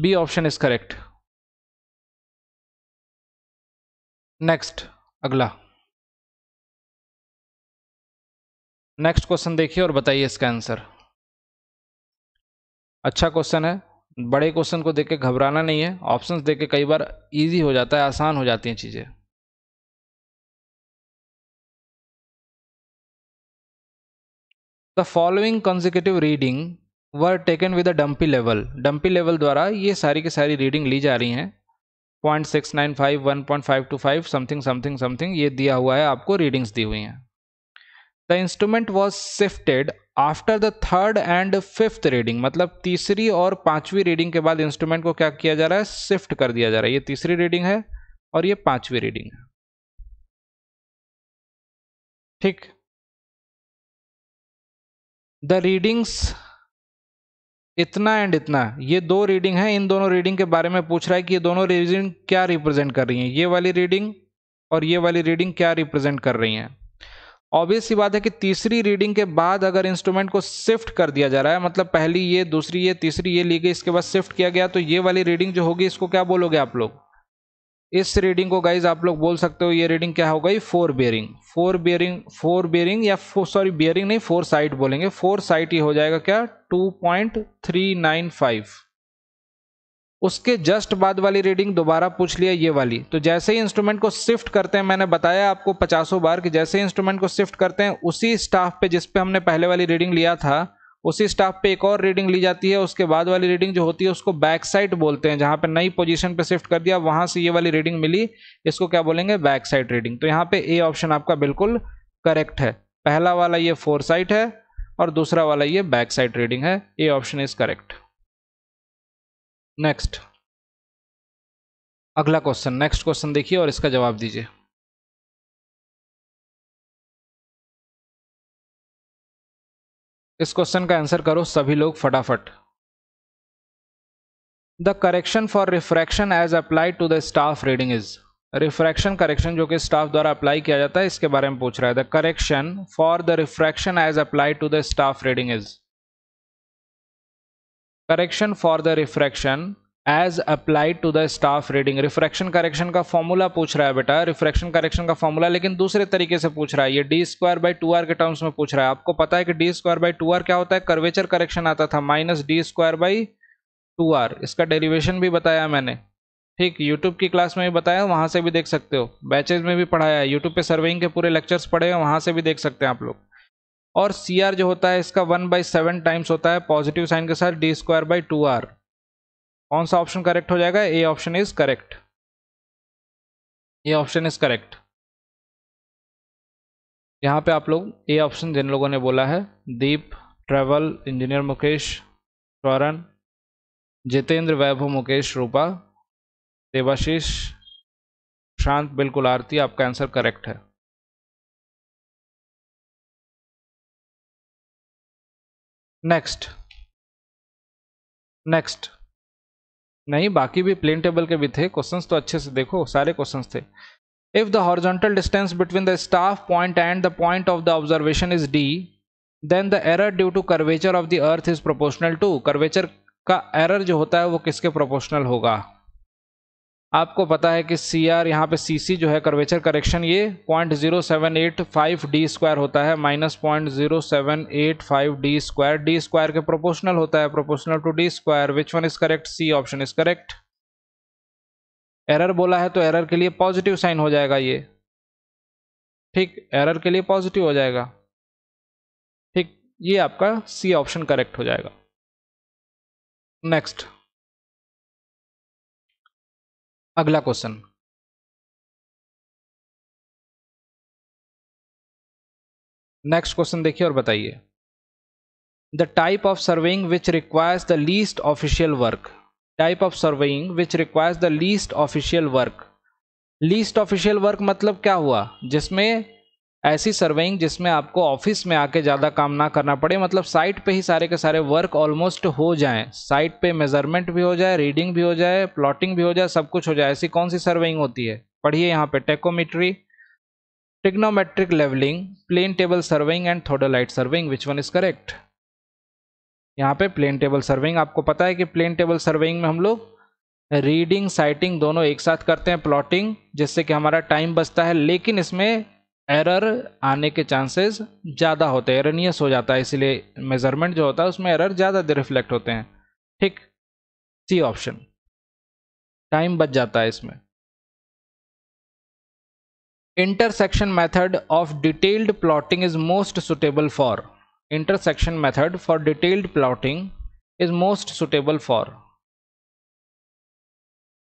B option is correct next अगला नेक्स्ट क्वेश्चन देखिए और बताइए इसका आंसर अच्छा क्वेश्चन है बड़े क्वेश्चन को देख के घबराना नहीं है ऑप्शंस देख के कई बार इजी हो जाता है आसान हो जाती हैं चीज़ें the following consecutive reading were taken with a dumpy level dumpy level द्वारा ये सारी की सारी रीडिंग ली जा रही हैं point six nine five one point five two five something something something ये दिया हुआ है आपको रीडिंग्स दी हुई हैं the instrument was shifted after the third and fifth reading मतलब तीसरी और पांचवी रीडिंग के बाद इंस्ट्रूमेंट को क्या किया जा रहा है शिफ्ट कर दिया जा रहा है ये तीसरी रीडिंग है और ये पांचवी रीडिंग है ठीक द रीडिंग्स इतना एंड इतना ये दो रीडिंग है इन दोनों रीडिंग के बारे में पूछ रहा है कि ये दोनों रीडिंग क्या रिप्रेजेंट कर रही हैं ये वाली रीडिंग और ये वाली रीडिंग क्या रिप्रेजेंट कर रही हैं ऑब्वियस सी बात है कि तीसरी रीडिंग के बाद अगर इंस्ट्रूमेंट को शिफ्ट कर दिया जा रहा है मतलब पहली ये दूसरी ये तीसरी ये ली गई इसके बाद शिफ्ट किया गया तो ये वाली रीडिंग जो होगी इसको क्या बोलोगे आप लोग इस रीडिंग को गाइज आप लोग बोल सकते हो ये रीडिंग क्या हो गई fore bearing fore bearing fore bearing या सॉरी बेयरिंग नहीं फोर साइट बोलेंगे फोर साइट ही हो जाएगा क्या 2.395 उसके जस्ट बाद वाली रीडिंग दोबारा पूछ लिया ये वाली तो जैसे ही इंस्ट्रूमेंट को शिफ्ट करते हैं मैंने बताया आपको पचासों बार कि जैसे ही इंस्ट्रूमेंट को शिफ्ट करते हैं उसी स्टाफ पे जिस पे हमने पहले वाली रीडिंग लिया था उसी स्टाफ पे एक और रीडिंग ली जाती है उसके बाद वाली रीडिंग जो होती है उसको बैक साइड बोलते हैं जहाँ पे नई पोजीशन पे शिफ्ट कर दिया वहाँ से ये वाली रीडिंग मिली इसको क्या बोलेंगे बैक साइड रीडिंग तो यहाँ पे ए ऑप्शन आपका बिल्कुल करेक्ट है पहला वाला ये फोर साइट है और दूसरा वाला ये बैक साइड रीडिंग है A option is correct next अगला क्वेश्चन नेक्स्ट क्वेश्चन देखिए और इसका जवाब दीजिए इस क्वेश्चन का आंसर करो सभी लोग फटाफट the correction for refraction as applied to the staff reading is refraction correction जो कि स्टाफ द्वारा अप्लाई किया जाता है इसके बारे में पूछ रहा है the correction for the refraction as apply to the staff reading is correction for the refraction as applied to the staff reading refraction correction का फॉर्मूला पूछ रहा है बेटा रिफ्रैक्शन करेक्शन का फॉर्मूला लेकिन दूसरे तरीके से पूछ रहा है ये D square by two R के टर्म्स में पूछ रहा है आपको पता है कि D square by two R क्या होता है कर्वेचर करेक्शन आता था minus D square by two R इसका डेरिवेशन भी बताया मैंने ठीक YouTube की क्लास में भी बताया वहाँ से भी देख सकते हो बैचेज में भी पढ़ाया है यूट्यूब पर सर्वेइंग के पूरे लेक्चर्स पढ़े हैं वहाँ से भी देख सकते हैं आप लोग और सी आर जो होता है इसका वन बाई सेवन टाइम्स होता है पॉजिटिव साइन के साथ D square by two R कौन सा ऑप्शन करेक्ट हो जाएगा A option is correct A option is correct यहाँ पे आप लोग ए ऑप्शन जिन लोगों ने बोला है दीप ट्रेवल इंजीनियर मुकेश स्वरण जितेंद्र वैभव मुकेश रूपा देवाशीष शांत बिल्कुल आरती आपका आंसर करेक्ट है नेक्स्ट नेक्स्ट नहीं बाकी भी प्लेन टेबल के भी थे क्वेश्चंस तो अच्छे से देखो सारे क्वेश्चंस थे if the horizontal distance between the staff point and the point of the observation is D then the error due to curvature of the earth is proportional to curvature का error जो होता है वो किसके proportional होगा आपको पता है कि सी आर यहाँ पर सी सी जो है कर्वेचर करेक्शन ये point zero seven eight five D square होता है minus point zero seven eight five D square D square के प्रोपोर्शनल होता है proportional to D square which one is correct C option is correct error बोला है तो error के लिए पॉजिटिव साइन हो जाएगा ये ठीक एरर के लिए पॉजिटिव हो जाएगा ठीक ये आपका सी ऑप्शन करेक्ट हो जाएगा नेक्स्ट अगला क्वेश्चन नेक्स्ट क्वेश्चन देखिए और बताइए the type of surveying which requires the least official work type of surveying which requires the least official work least official work मतलब क्या हुआ जिसमें ऐसी सर्वेइंग जिसमें आपको ऑफिस में आके ज़्यादा काम ना करना पड़े मतलब साइट पे ही सारे के सारे वर्क ऑलमोस्ट हो जाएं साइट पे मेजरमेंट भी हो जाए रीडिंग भी हो जाए प्लॉटिंग भी हो जाए सब कुछ हो जाए ऐसी कौन सी सर्वेइंग होती है पढ़िए यहाँ पे tacheometry trigonometric levelling plane table surveying and theodolite surveying which one is correct यहाँ पे प्लेन टेबल सर्वेइंग आपको पता है कि प्लेन टेबल सर्वेइंग में हम लोग रीडिंग साइटिंग दोनों एक साथ करते हैं प्लॉटिंग जिससे कि हमारा टाइम बचता है लेकिन इसमें एरर आने के चांसेस ज़्यादा होते हैं एरनियस हो जाता है इसलिए मेज़रमेंट जो होता है उसमें एरर ज़्यादा देर रिफ्लेक्ट होते हैं ठीक सी ऑप्शन टाइम बच जाता है इसमें intersection method of detailed plotting is most suitable for intersection method for detailed plotting is most suitable for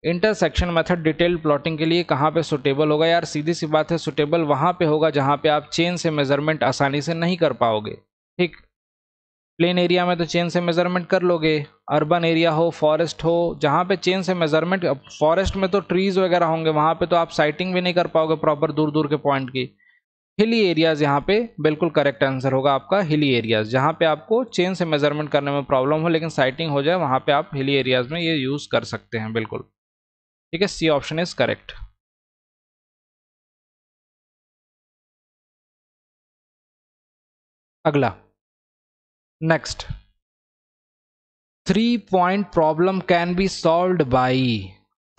intersection method detail plotting के लिए कहाँ पे सुटेबल होगा यार सीधी सी बात है सुटेबल वहाँ पे होगा जहाँ पे आप चेन से मेजरमेंट आसानी से नहीं कर पाओगे ठीक प्लेन एरिया में तो चेन से मेजरमेंट कर लोगे अर्बन एरिया हो फॉरेस्ट हो जहाँ पे चेन से मेजरमेंट फॉरेस्ट में तो ट्रीज़ वगैरह होंगे वहाँ पर तो आप साइटिंग भी नहीं कर पाओगे प्रॉपर दूर दूर के पॉइंट की हिली एरियाज़ यहाँ पे बिल्कुल करेक्ट आंसर होगा आपका हिली एरियाज़ जहाँ पे आपको चेन से मेजरमेंट करने में प्रॉब्लम हो लेकिन साइटिंग हो जाए वहाँ पे आप हिली एरियाज़ में ये यूज़ कर सकते हैं बिल्कुल ठीक है सी ऑप्शन इज करेक्ट अगला next three point problem can be solve by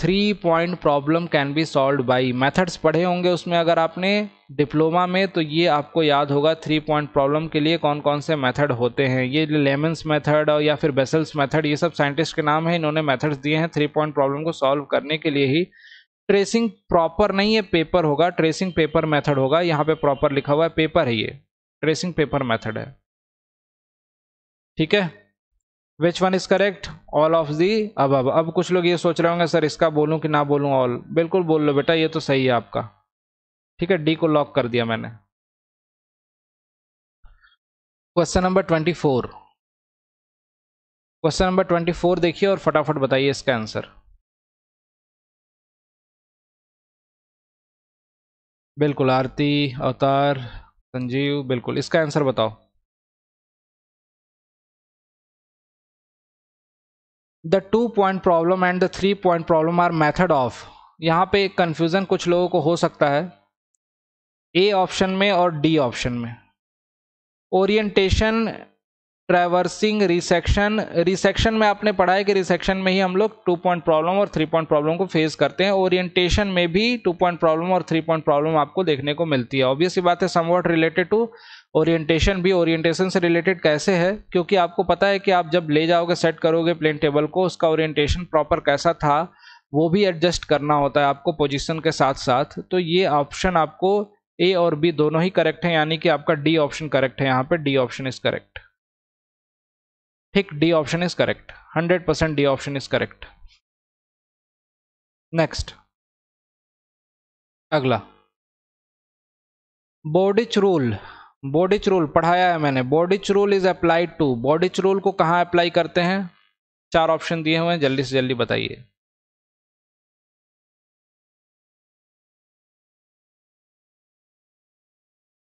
three point problem can be solve by methods पढ़े होंगे उसमें अगर आपने डिप्लोमा में तो ये आपको याद होगा थ्री पॉइंट प्रॉब्लम के लिए कौन कौन से मेथड होते हैं ये लेमन्स मेथड या फिर बेसल्स मेथड ये सब साइंटिस्ट के नाम है इन्होंने मेथड्स दिए हैं थ्री पॉइंट प्रॉब्लम को सॉल्व करने के लिए ही ट्रेसिंग प्रॉपर नहीं है पेपर होगा ट्रेसिंग पेपर मेथड होगा यहाँ पे प्रॉपर लिखा हुआ है पेपर है ये ट्रेसिंग पेपर मेथड है ठीक है which one is correct all of the अब अब अब कुछ लोग ये सोच रहे होंगे सर इसका बोलूं कि ना बोलूँ ऑल बिल्कुल बोल लो बेटा ये तो सही है आपका ठीक है डी को लॉक कर दिया मैंने question number twenty four question number twenty four देखिए और फटाफट बताइए इसका आंसर बिल्कुल आरती अवतार संजीव बिल्कुल इसका आंसर बताओ the two point problem and the three point problem are method of यहाँ पे कन्फ्यूज़न कुछ लोगों को हो सकता है ए ऑप्शन में और डी ऑप्शन में ओरिएंटेशन ट्रैवर्सिंग रिसेक्शन रिसेक्शन में आपने पढ़ा है कि रिसेक्शन में ही हम लोग टू पॉइंट प्रॉब्लम और थ्री पॉइंट प्रॉब्लम को फेस करते हैं ओरिएंटेशन में भी टू पॉइंट प्रॉब्लम और थ्री पॉइंट प्रॉब्लम आपको देखने को मिलती है ऑब्वियसली बात है समवर्ट रिलेटेड टू ओरिएंटेशन भी ओरिएंटेशन से रिलेटेड कैसे है क्योंकि आपको पता है कि आप जब ले जाओगे सेट करोगे प्लेन टेबल को उसका ओरिएंटेशन प्रॉपर कैसा था वो भी एडजस्ट करना होता है आपको पोजिशन के साथ साथ तो ये ऑप्शन आपको ए और बी दोनों ही करेक्ट है यानी कि आपका डी ऑप्शन करेक्ट है यहाँ पर डी ऑप्शन इज़ करेक्ट ठीक D option is correct 100% percent D option is correct next अगला बॉडिच रूल बॉडिच रूल पढ़ाया है मैंने Bowditch rule is applied to Bowditch rule को कहाँ अप्लाई करते हैं चार ऑप्शन दिए हुए हैं जल्दी से जल्दी बताइए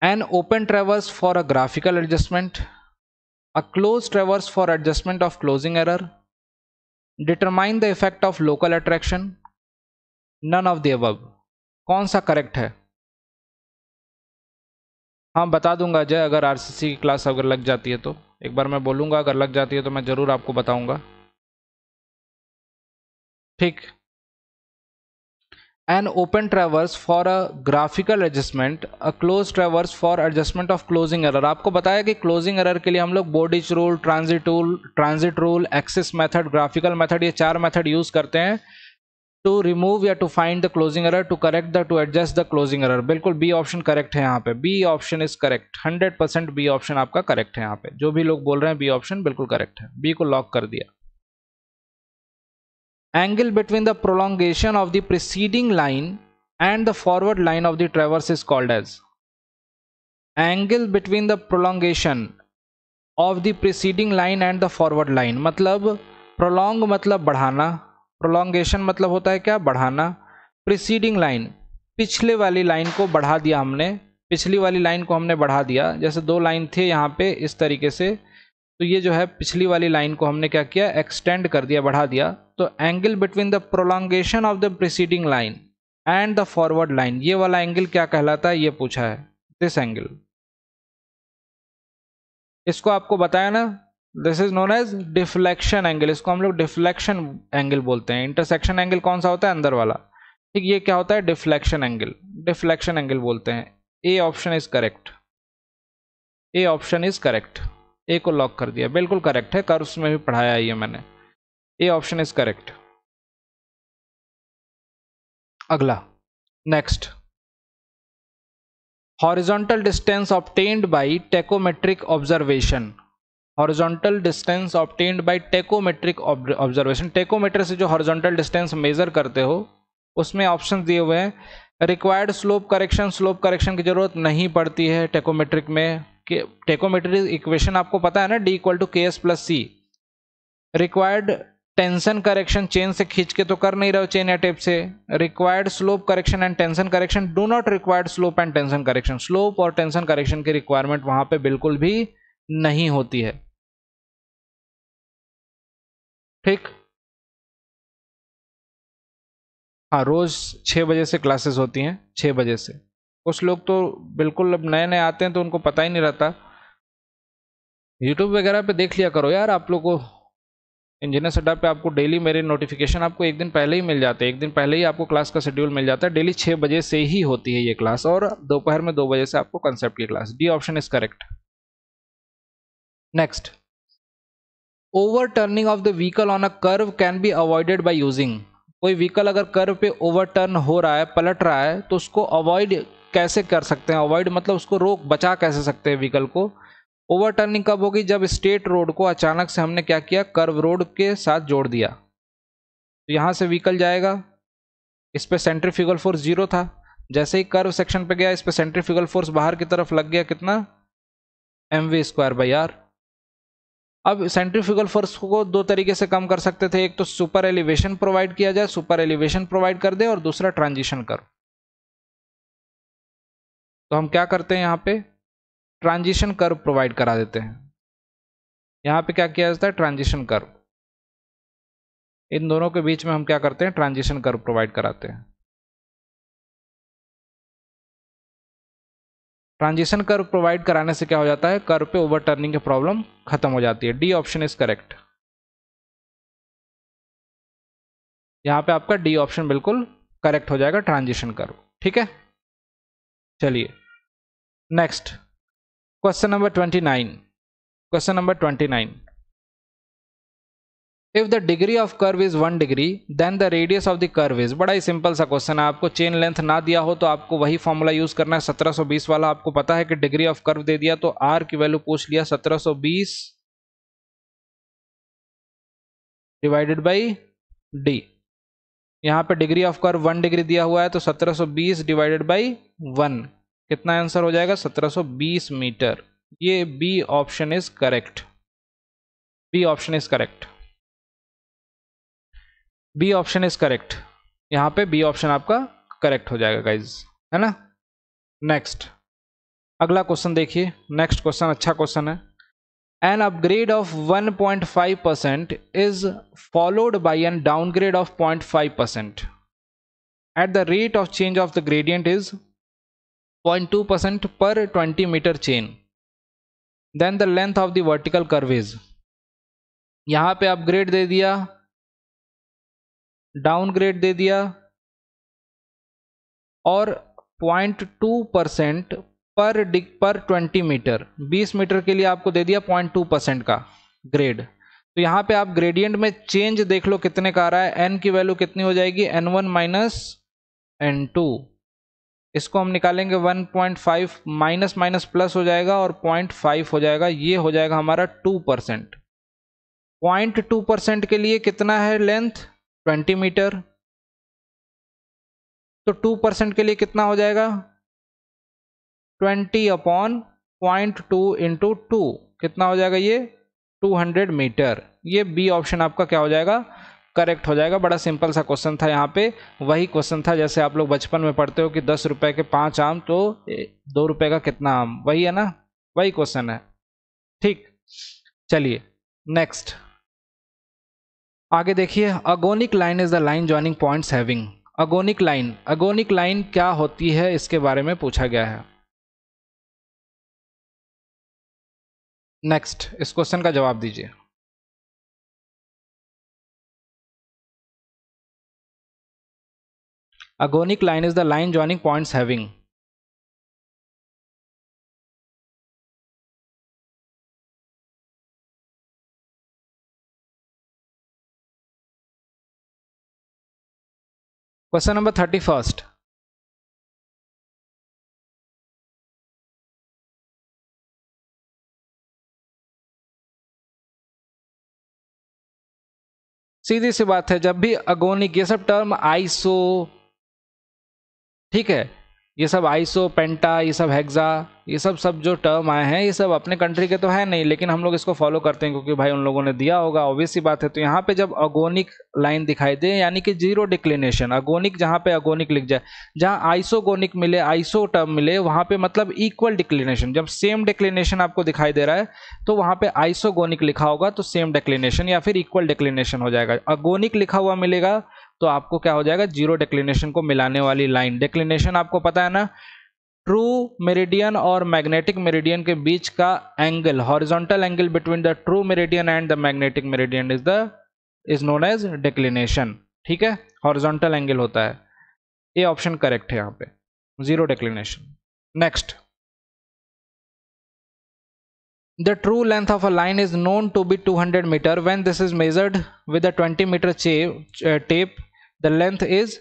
an open traverse for a graphical adjustment a close traverse for adjustment of closing error, determine the effect of local attraction, none of the above. कौन सा करेक्ट है हाँ बता दूंगा जय अगर आरसीसी की क्लास अगर लग जाती है तो एक बार मैं बोलूँगा अगर लग जाती है तो मैं ज़रूर आपको बताऊँगा ठीक an open traverse for a graphical adjustment a closed traverse for adjustment of closing error आपको बताया कि closing error के लिए हम लोग bodies rule transit rule transit rule axis method graphical method ये चार method use करते हैं to remove या to find the closing error to correct the to adjust the closing error बिल्कुल B option correct है यहाँ पे B option is correct 100% B option आपका correct है यहाँ पे जो भी लोग बोल रहे हैं B option बिल्कुल correct है B को lock कर दिया angle between the prolongation of the preceding line and the forward line of the traverse is called as angle between the prolongation of the preceding line and the forward line मतलब prolong मतलब बढ़ाना prolongation मतलब होता है क्या बढ़ाना preceding line पिछले वाली लाइन को बढ़ा दिया हमने पिछली वाली लाइन को हमने बढ़ा दिया जैसे दो लाइन थे यहाँ पे इस तरीके से तो ये जो है पिछली वाली लाइन को हमने क्या किया एक्सटेंड कर दिया बढ़ा दिया तो angle between the prolongation of the preceding line and the forward line ये वाला एंगल क्या कहलाता है ये पूछा है दिस एंगल इसको आपको बताया ना this is known as deflection angle इसको हम लोग डिफ्लेक्शन एंगल बोलते हैं इंटरसेक्शन एंगल कौन सा होता है अंदर वाला ठीक ये क्या होता है डिफ्लेक्शन एंगल डिफ्लेक्शन एंगल बोलते हैं A option is correct A option is correct A को लॉक कर दिया बिल्कुल करेक्ट है कर उसमें भी पढ़ाया ये मैंने ए ऑप्शन इज करेक्ट अगला next horizontal distance obtained by tacheometric observation horizontal distance obtained by tacheometric observation tacheometer से जो हॉरिजॉन्टल डिस्टेंस मेजर करते हो उसमें ऑप्शन दिए हुए हैं required slope correction slope correction की जरूरत नहीं पड़ती है टेकोमेट्रिक में टेकोमेट्रिक इक्वेशन आपको पता है ना D equal to K S plus C required tension correction chain से खींच के तो कर नहीं रहे हो चेन या टेप से required slope correction and tension correction do not required slope and tension correction slope और टेंशन करेक्शन की रिक्वायरमेंट वहां पे बिल्कुल भी नहीं होती है ठीक हाँ रोज छः बजे से क्लासेस होती हैं छः बजे से कुछ लोग तो बिल्कुल अब नए नए आते हैं तो उनको पता ही नहीं रहता यूट्यूब वगैरह पे देख लिया करो यार आप लोग को इंजीनियर सेटअप पे आपको डेली मेरे नोटिफिकेशन आपको एक दिन पहले ही मिल जाते हैं एक दिन पहले ही आपको क्लास का शेड्यूल मिल जाता है डेली छः बजे से ही होती है ये क्लास और दोपहर में दो बजे से आपको कंसेप्ट की class D option is correct next overturning of the vehicle on a curve can be avoided by using कोई व्हीकल अगर कर्व पे ओवरटर्न हो रहा है पलट रहा है तो उसको अवॉइड कैसे कर सकते हैं अवॉइड मतलब उसको रोक बचा कैसे सकते हैं व्हीकल को ओवरटर्निंग कब होगी जब स्टेट रोड को अचानक से हमने क्या किया कर्व रोड के साथ जोड़ दिया तो यहाँ से व्हीकल जाएगा इस पर सेंट्रीफ्यूगल फोर्स जीरो था जैसे ही कर्व सेक्शन पे गया इस पर सेंट्रीफ्यूगल फोर्स बाहर की तरफ लग गया कितना M V square by R अब सेंट्रीफ्यूगल फोर्स को दो तरीके से कम कर सकते थे एक तो सुपर एलिवेशन प्रोवाइड किया जाए सुपर एलिवेशन प्रोवाइड कर दे और दूसरा ट्रांजिशन कर तो हम क्या करते हैं यहाँ पे ट्रांजिशन कर्व प्रोवाइड करा देते हैं यहाँ पे क्या किया जाता है ट्रांजिशन कर्व इन दोनों के बीच में हम क्या करते हैं ट्रांजिशन कर्व प्रोवाइड कराते हैं ट्रांजिशन कर्व प्रोवाइड कराने से क्या हो जाता है कर्व पे ओवरटर्निंग की प्रॉब्लम खत्म हो जाती है डी ऑप्शन इज करेक्ट यहाँ पे आपका डी ऑप्शन बिल्कुल करेक्ट हो जाएगा ट्रांजिशन कर्व ठीक है चलिए next Question number 29. Question number 29. If the degree of curve is one degree then the radius of the curve is बड़ा ही सिंपल सा क्वेश्चन है आपको चेन लेंथ ना दिया हो तो आपको वही फॉर्मूला यूज करना है 1720 वाला आपको पता है कि डिग्री ऑफ कर्व दे दिया तो आर की वैल्यू पूछ लिया 1720 डिवाइडेड बाई डी यहाँ पे degree of curve one degree दिया हुआ है तो 1720 डिवाइडेड बाई वन कितना आंसर हो जाएगा 1720 मीटर ये B option is correct B option is correct B option is correct यहां पे बी ऑप्शन आपका करेक्ट हो जाएगा गाइज है ना नेक्स्ट अगला क्वेश्चन देखिए नेक्स्ट क्वेश्चन अच्छा क्वेश्चन है an upgrade of 1.5 percent is followed by an downgrade of 0.5 percent at the rate of change of the gradient is 0.2 percent per 20 meter chain then the length of the vertical curves यहाँ पे upgrade दे दिया downgrade दे दिया और 0.2 percent पर डिग पर 20 metre 20 metre के लिए आपको दे दिया 0.2 परसेंट का ग्रेड तो यहाँ पे आप ग्रेडियंट में चेंज देख लो कितने का आ रहा है एन की वैल्यू कितनी हो जाएगी N one minus N two इसको हम निकालेंगे 1.5 माइनस माइनस प्लस हो जाएगा और 0.5 हो जाएगा ये हो जाएगा हमारा 2 परसेंट पॉइंट टू परसेंट के लिए कितना है लेंथ 20 मीटर तो 2 परसेंट के लिए कितना हो जाएगा 20 upon point two into two कितना हो जाएगा ये 200 मीटर ये बी ऑप्शन आपका क्या हो जाएगा करेक्ट हो जाएगा बड़ा सिंपल सा क्वेश्चन था यहाँ पे वही क्वेश्चन था जैसे आप लोग बचपन में पढ़ते हो कि दस रुपए के पांच आम तो दो रुपए का कितना आम वही है ना वही क्वेश्चन है ठीक चलिए नेक्स्ट आगे देखिए agonic line is the line joining points having agonic line agonic line क्या होती है इसके बारे में पूछा गया है नेक्स्ट इस क्वेश्चन का जवाब दीजिए Agonic line is the line joining points having Question number 31st. सीधी सी बात है जब भी अगोनिक ये सब टर्म आइसो ठीक है ये सब आइसो पेंटा ये सब हेक्सा ये सब सब जो टर्म आए हैं ये सब अपने कंट्री के तो है नहीं लेकिन हम लोग इसको फॉलो करते हैं क्योंकि भाई उन लोगों ने दिया होगा ऑब्वियस सी बात है तो यहाँ पे जब अगोनिक लाइन दिखाई दे यानी कि जीरो डिक्लिनेशन अगोनिक जहाँ पे अगोनिक लिख जाए जहाँ आइसोगोनिक मिले आइसो टर्म मिले वहाँ पे मतलब इक्वल डिक्लिनेशन जब सेम डिक्लिनेशन आपको दिखाई दे रहा है तो वहाँ पर आइसोगोनिक लिखा होगा तो सेम डिक्लिनेशन या फिर इक्वल डिक्लिनेशन हो जाएगा अगोनिक लिखा हुआ मिलेगा तो आपको क्या हो जाएगा जीरो डिक्लिनेशन को मिलाने वाली लाइन डिक्लिनेशन आपको पता है ना ट्रू मेरिडियन और मैग्नेटिक मेरिडियन के बीच का angle horizontal angle between the true meridian and the magnetic meridian is the is known as declination ठीक है हॉरिजॉन्टल एंगल होता है ये ऑप्शन करेक्ट है यहाँ पे zero declination next The true length of a line is known to be 200 meter when this is measured with a 20 meter uh, tape the length is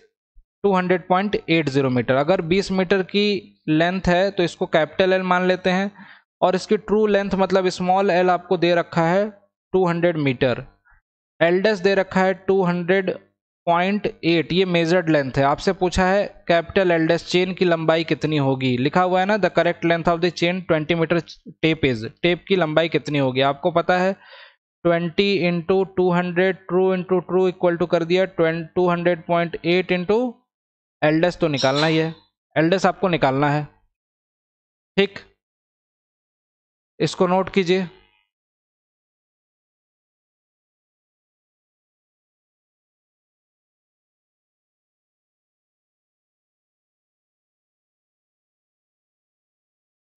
200.80 metre अगर 20 metre की length है तो इसको capital L मान लेते हैं और इसकी ट्रू लेंथ मतलब स्मॉल एल आपको दे रखा है 200 मीटर एल्डेस दे रखा है 200.8 ये मेजर्ड लेंथ है आपसे पूछा है कैपिटल एल्डस चेन की लंबाई कितनी होगी लिखा हुआ है ना the correct length of the chain 20 metre tape is tape की लंबाई कितनी होगी आपको पता है twenty into two hundred true into true equal to कर दिया two hundred point eight into एल्डस तो निकालना ही है एल्डस आपको निकालना है ठीक इसको नोट कीजिए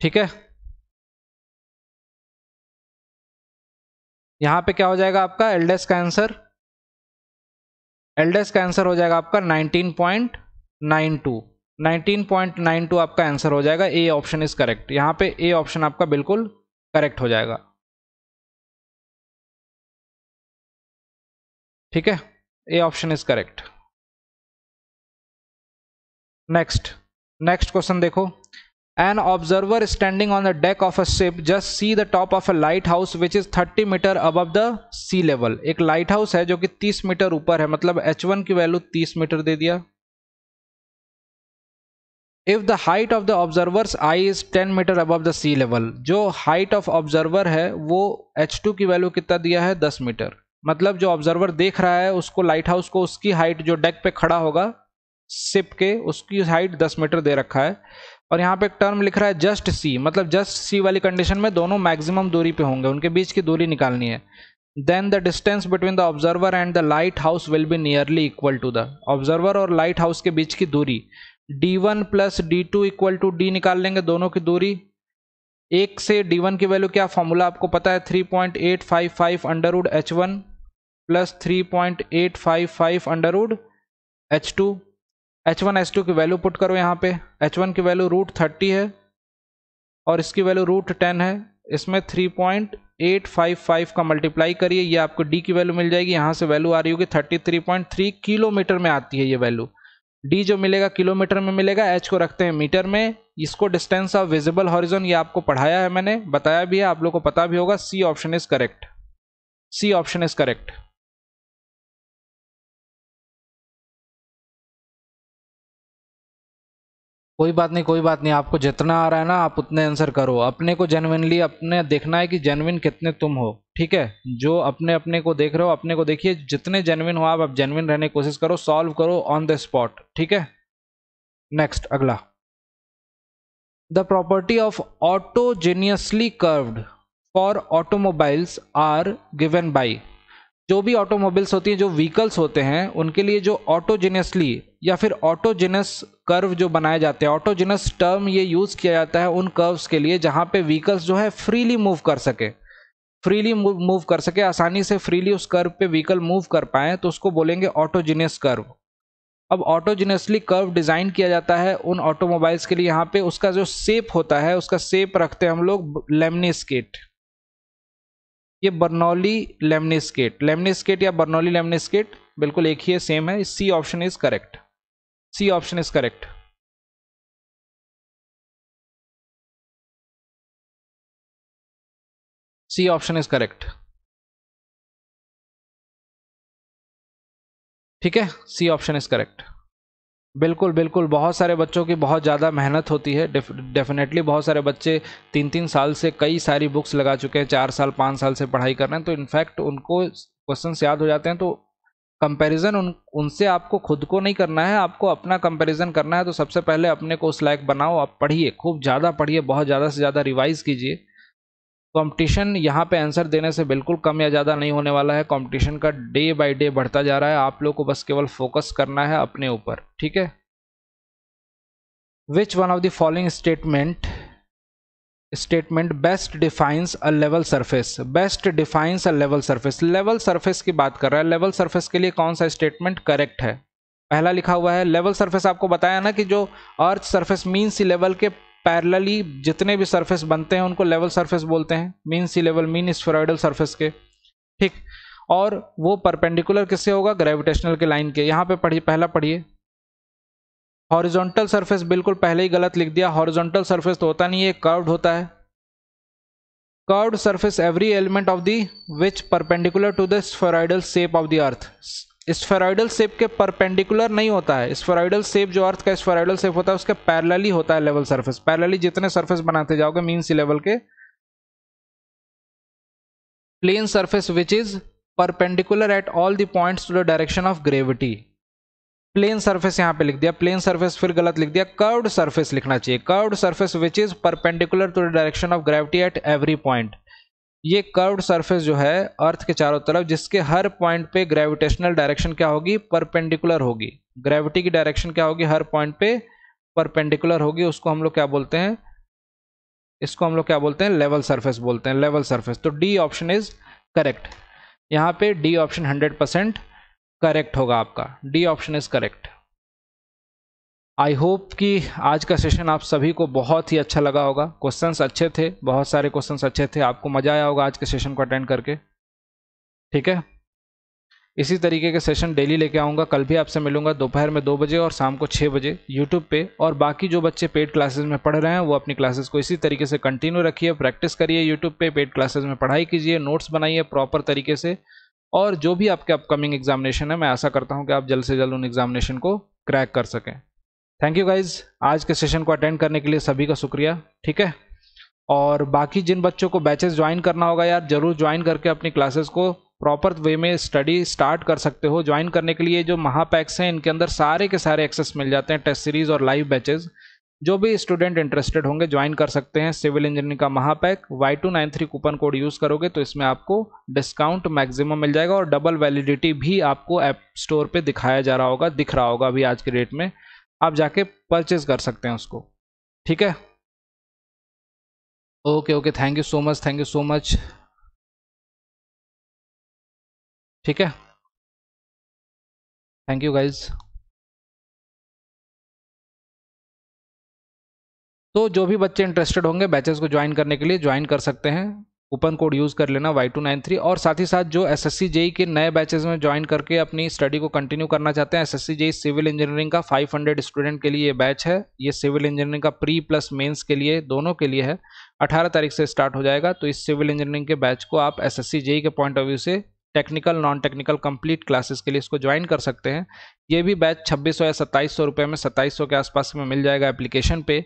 ठीक है यहाँ पे क्या हो जाएगा आपका एल्डेस का आंसर एल्डेस का आंसर हो जाएगा आपका 19.92 19.92 आपका आंसर हो जाएगा ए ऑप्शन इज करेक्ट यहाँ पे ए ऑप्शन आपका बिल्कुल करेक्ट हो जाएगा ठीक है A option is correct next next question देखो An observer standing on the deck of a ship just see the top of a lighthouse which is 30 meter above the sea level. एक lighthouse है जो कि तीस metre ऊपर है मतलब one की वैल्यू तीस मीटर दे दिया if the height of the observer eye is ten metre अब द सी लेवल जो हाइट ऑफ ऑब्जर्वर है वो एच टू की वैल्यू कितना दिया है दस मीटर मतलब जो ऑब्जर्वर देख रहा है उसको लाइट हाउस को उसकी हाइट जो डेक पे खड़ा होगा सिप के उसकी हाइट दस मीटर दे रखा है और यहाँ पे एक टर्म लिख रहा है जस्ट सी मतलब जस्ट सी वाली कंडीशन में दोनों मैक्सिमम दूरी पे होंगे उनके बीच की दूरी निकालनी है then the distance between the observer and the lighthouse will be nearly equal to the observer और लाइट हाउस के बीच की दूरी D one plus D two equal to D निकाल लेंगे दोनों की दूरी एक से डी वन की वैल्यू क्या फॉर्मूला आपको पता है three point eight five five under root H one plus three point eight five five under root H two H one H two की वैल्यू पुट करो यहाँ पे एच वन की वैल्यू रूट थर्टी है और इसकी वैल्यू रूट टेन है इसमें three point eight five five का मल्टीप्लाई करिए ये आपको डी की वैल्यू मिल जाएगी यहाँ से वैल्यू आ रही होगी thirty three point three kilometre में आती है ये वैल्यू डी जो मिलेगा किलोमीटर में मिलेगा एच को रखते हैं मीटर में इसको डिस्टेंस ऑफ विजिबल हॉरिजन ये आपको पढ़ाया है मैंने बताया भी है आप लोग को पता भी होगा C option is correct C option is correct कोई बात नहीं कोई बात नहीं आपको जितना आ रहा है ना आप उतने आंसर करो अपने को जेनविनली अपने देखना है कि जेनविन कितने तुम हो ठीक है जो अपने अपने को देख रहे हो अपने को देखिए जितने जेनविन हो आप अब जेनविन रहने की कोशिश करो सॉल्व करो ऑन द स्पॉट ठीक है नेक्स्ट अगला the property of autogenously curved for automobiles are given by जो भी ऑटोमोबाइल्स होती हैं जो व्हीकल्स होते हैं उनके लिए जो ऑटोजेनसली या फिर ऑटोजिनस कर्व जो बनाए जाते हैं ऑटोजिनस टर्म ये यूज़ किया जाता है उन कर्व्स के लिए जहाँ पे व्हीकल्स जो है फ्रीली मूव कर सके फ्रीली मूव कर सके आसानी से फ्रीली उस कर्व पे व्हीकल मूव कर पाए तो उसको बोलेंगे ऑटोजेनस कर्व अब ऑटोजिनसली कर्व डिज़ाइन किया जाता है उन ऑटोमोबाइल्स के लिए यहाँ पे उसका जो सेप होता है उसका सेप रखते हैं हम लोग लेमनी स्केट ये बर्नौली लेमनिस्केट लेमनिस्केट या बर्नौली लेमनिस्केट बिल्कुल एक ही है सेम है C option is correct C option is correct C option is correct ठीक है सी ऑप्शन इज करेक्ट बिल्कुल बिल्कुल बहुत सारे बच्चों की बहुत ज़्यादा मेहनत होती है डेफिनेटली बहुत सारे बच्चे तीन तीन साल से कई सारी बुक्स लगा चुके हैं चार साल पाँच साल से पढ़ाई कर रहे हैं तो इनफैक्ट उनको क्वेश्चन याद हो जाते हैं तो कंपैरिजन उन उनसे आपको खुद को नहीं करना है आपको अपना कंपैरिजन करना है तो सबसे पहले अपने को उस लायक बनाओ आप पढ़िए खूब ज़्यादा पढ़िए बहुत ज़्यादा से ज़्यादा रिवाइज़ कीजिए कंपटीशन यहाँ पे आंसर देने से बिल्कुल कम या ज़्यादा नहीं होने वाला है कंपटीशन का डे बाय डे बढ़ता जा रहा है आप लोगों को बस केवल फोकस करना है अपने ऊपर ठीक है which one of the following statement statement best defines a level surface best defines a level surface level surface की बात कर रहा है लेवल सर्फेस के लिए कौन सा स्टेटमेंट करेक्ट है पहला लिखा हुआ है लेवल सर्फेस आपको बताया ना कि जो अर्थ सर्फेस मीन्स लेवल के पैरेलली जितने भी सरफेस बनते हैं उनको लेवल सरफेस बोलते हैं mean sea level mean spheroidal surface के ठीक और वो परपेंडिकुलर किससे होगा ग्रेविटेशनल के लाइन के यहाँ पे पढ़िए पहला पढ़िए हॉरिजॉन्टल सरफेस बिल्कुल पहले ही गलत लिख दिया हॉरिजॉन्टल सरफेस तो होता नहीं है कर्व्ड होता है curved surface every element of the which perpendicular to the spheroidal shape of the earth spheroidal shape के परपेंडिकुलर नहीं होता है स्फेराइडल शेप जो अर्थ का स्फेराइडल शेप होता है उसके पैरलली ही होता है लेवल सर्फेस पैरलली जितने सर्फेस बनाते जाओगे मीन सी लेवल के plane surface which is perpendicular at all the points to the direction of gravity plane surface यहाँ पे लिख दिया प्लेन सर्फेस फिर गलत लिख दिया कर्व्ड सर्फेस लिखना चाहिए curved surface which is perpendicular to the direction of gravity at every point ये कर्व्ड सरफेस जो है अर्थ के चारों तरफ जिसके हर पॉइंट पे ग्रेविटेशनल डायरेक्शन क्या होगी परपेंडिकुलर होगी ग्रेविटी की डायरेक्शन क्या होगी हर पॉइंट पे परपेंडिकुलर होगी उसको हम लोग क्या बोलते हैं इसको हम लोग क्या बोलते हैं लेवल सरफेस बोलते हैं लेवल सरफेस तो डी ऑप्शन इज करेक्ट यहाँ पे D option hundred percent correct होगा आपका D option is correct I hope कि आज का सेशन आप सभी को बहुत ही अच्छा लगा होगा क्वेश्चंस अच्छे थे बहुत सारे क्वेश्चंस अच्छे थे आपको मज़ा आया होगा आज के सेशन को अटेंड करके ठीक है इसी तरीके के सेशन डेली लेके आऊँगा कल भी आपसे मिलूंगा दोपहर में दो बजे और शाम को छः बजे यूट्यूब पे और बाकी जो बच्चे पेड क्लासेज में पढ़ रहे हैं वो अपनी क्लासेस को इसी तरीके से कंटिन्यू रखिए प्रैक्टिस करिए यूट्यूब पे पेड क्लासेज में पढ़ाई कीजिए नोट्स बनाइए प्रॉपर तरीके से और जो भी आपके अपकमिंग एग्जामिनेशन है मैं आशा करता हूँ कि आप जल्द से जल्द उन एग्जामिनेशन को क्रैक कर सकें थैंक यू गाइज आज के सेशन को अटेंड करने के लिए सभी का शुक्रिया ठीक है और बाकी जिन बच्चों को बैचेस ज्वाइन करना होगा यार जरूर ज्वाइन करके अपनी क्लासेस को प्रॉपर वे में स्टडी स्टार्ट कर सकते हो ज्वाइन करने के लिए जो महापैक्स हैं इनके अंदर सारे के सारे एक्सेस मिल जाते हैं टेस्ट सीरीज और लाइव बैचेज जो भी स्टूडेंट इंटरेस्टेड होंगे ज्वाइन कर सकते हैं सिविल इंजीनियरिंग का महापैक Y two nine three coupon code use करोगे तो इसमें आपको डिस्काउंट मैक्सिमम मिल जाएगा और डबल वैलिडिटी भी आपको ऐप स्टोर पर दिखाया जा रहा होगा दिख रहा होगा अभी आज के डेट में आप जाके परचेज कर सकते हैं उसको ठीक है okay okay thank you so much thank you so much ठीक है थैंक यू गाइज तो जो भी बच्चे इंटरेस्टेड होंगे बैचेस को ज्वाइन करने के लिए ज्वाइन कर सकते हैं कूपन कोड यूज़ कर लेना वाई टू नाइन थ्री और साथ ही साथ जो एस एस सी जेई के नए बैचेज में ज्वाइन करके अपनी स्टडी को कंटिन्यू करना चाहते हैं S S C JE civil engineering का फाइव हंड्रेड स्टूडेंट के लिए ये बैच है ये सिविल इंजीनियरिंग का प्री प्लस मेंस के लिए दोनों के लिए है अठारह तारीख से स्टार्ट हो जाएगा तो इस सिविल इंजीनियरिंग के बैच को आप एस एस सी जेई के पॉइंट ऑफ व्यू से technical non technical complete classes के लिए इसको ज्वाइन कर सकते हैं ये भी बैच छब्बीस या सत्ताईस सौ रुपये में सत्ताईस सौ के आसपास में मिल जाएगा एप्लीकेशन पे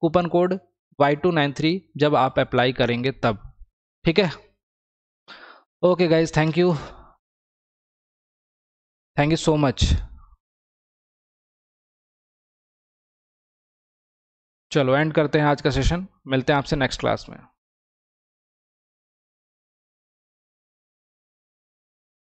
coupon code Y two nine three जब आप अप्लाई करेंगे तब ठीक है okay guys thank you thank you so much चलो एंड करते हैं आज का सेशन मिलते हैं आपसे नेक्स्ट क्लास में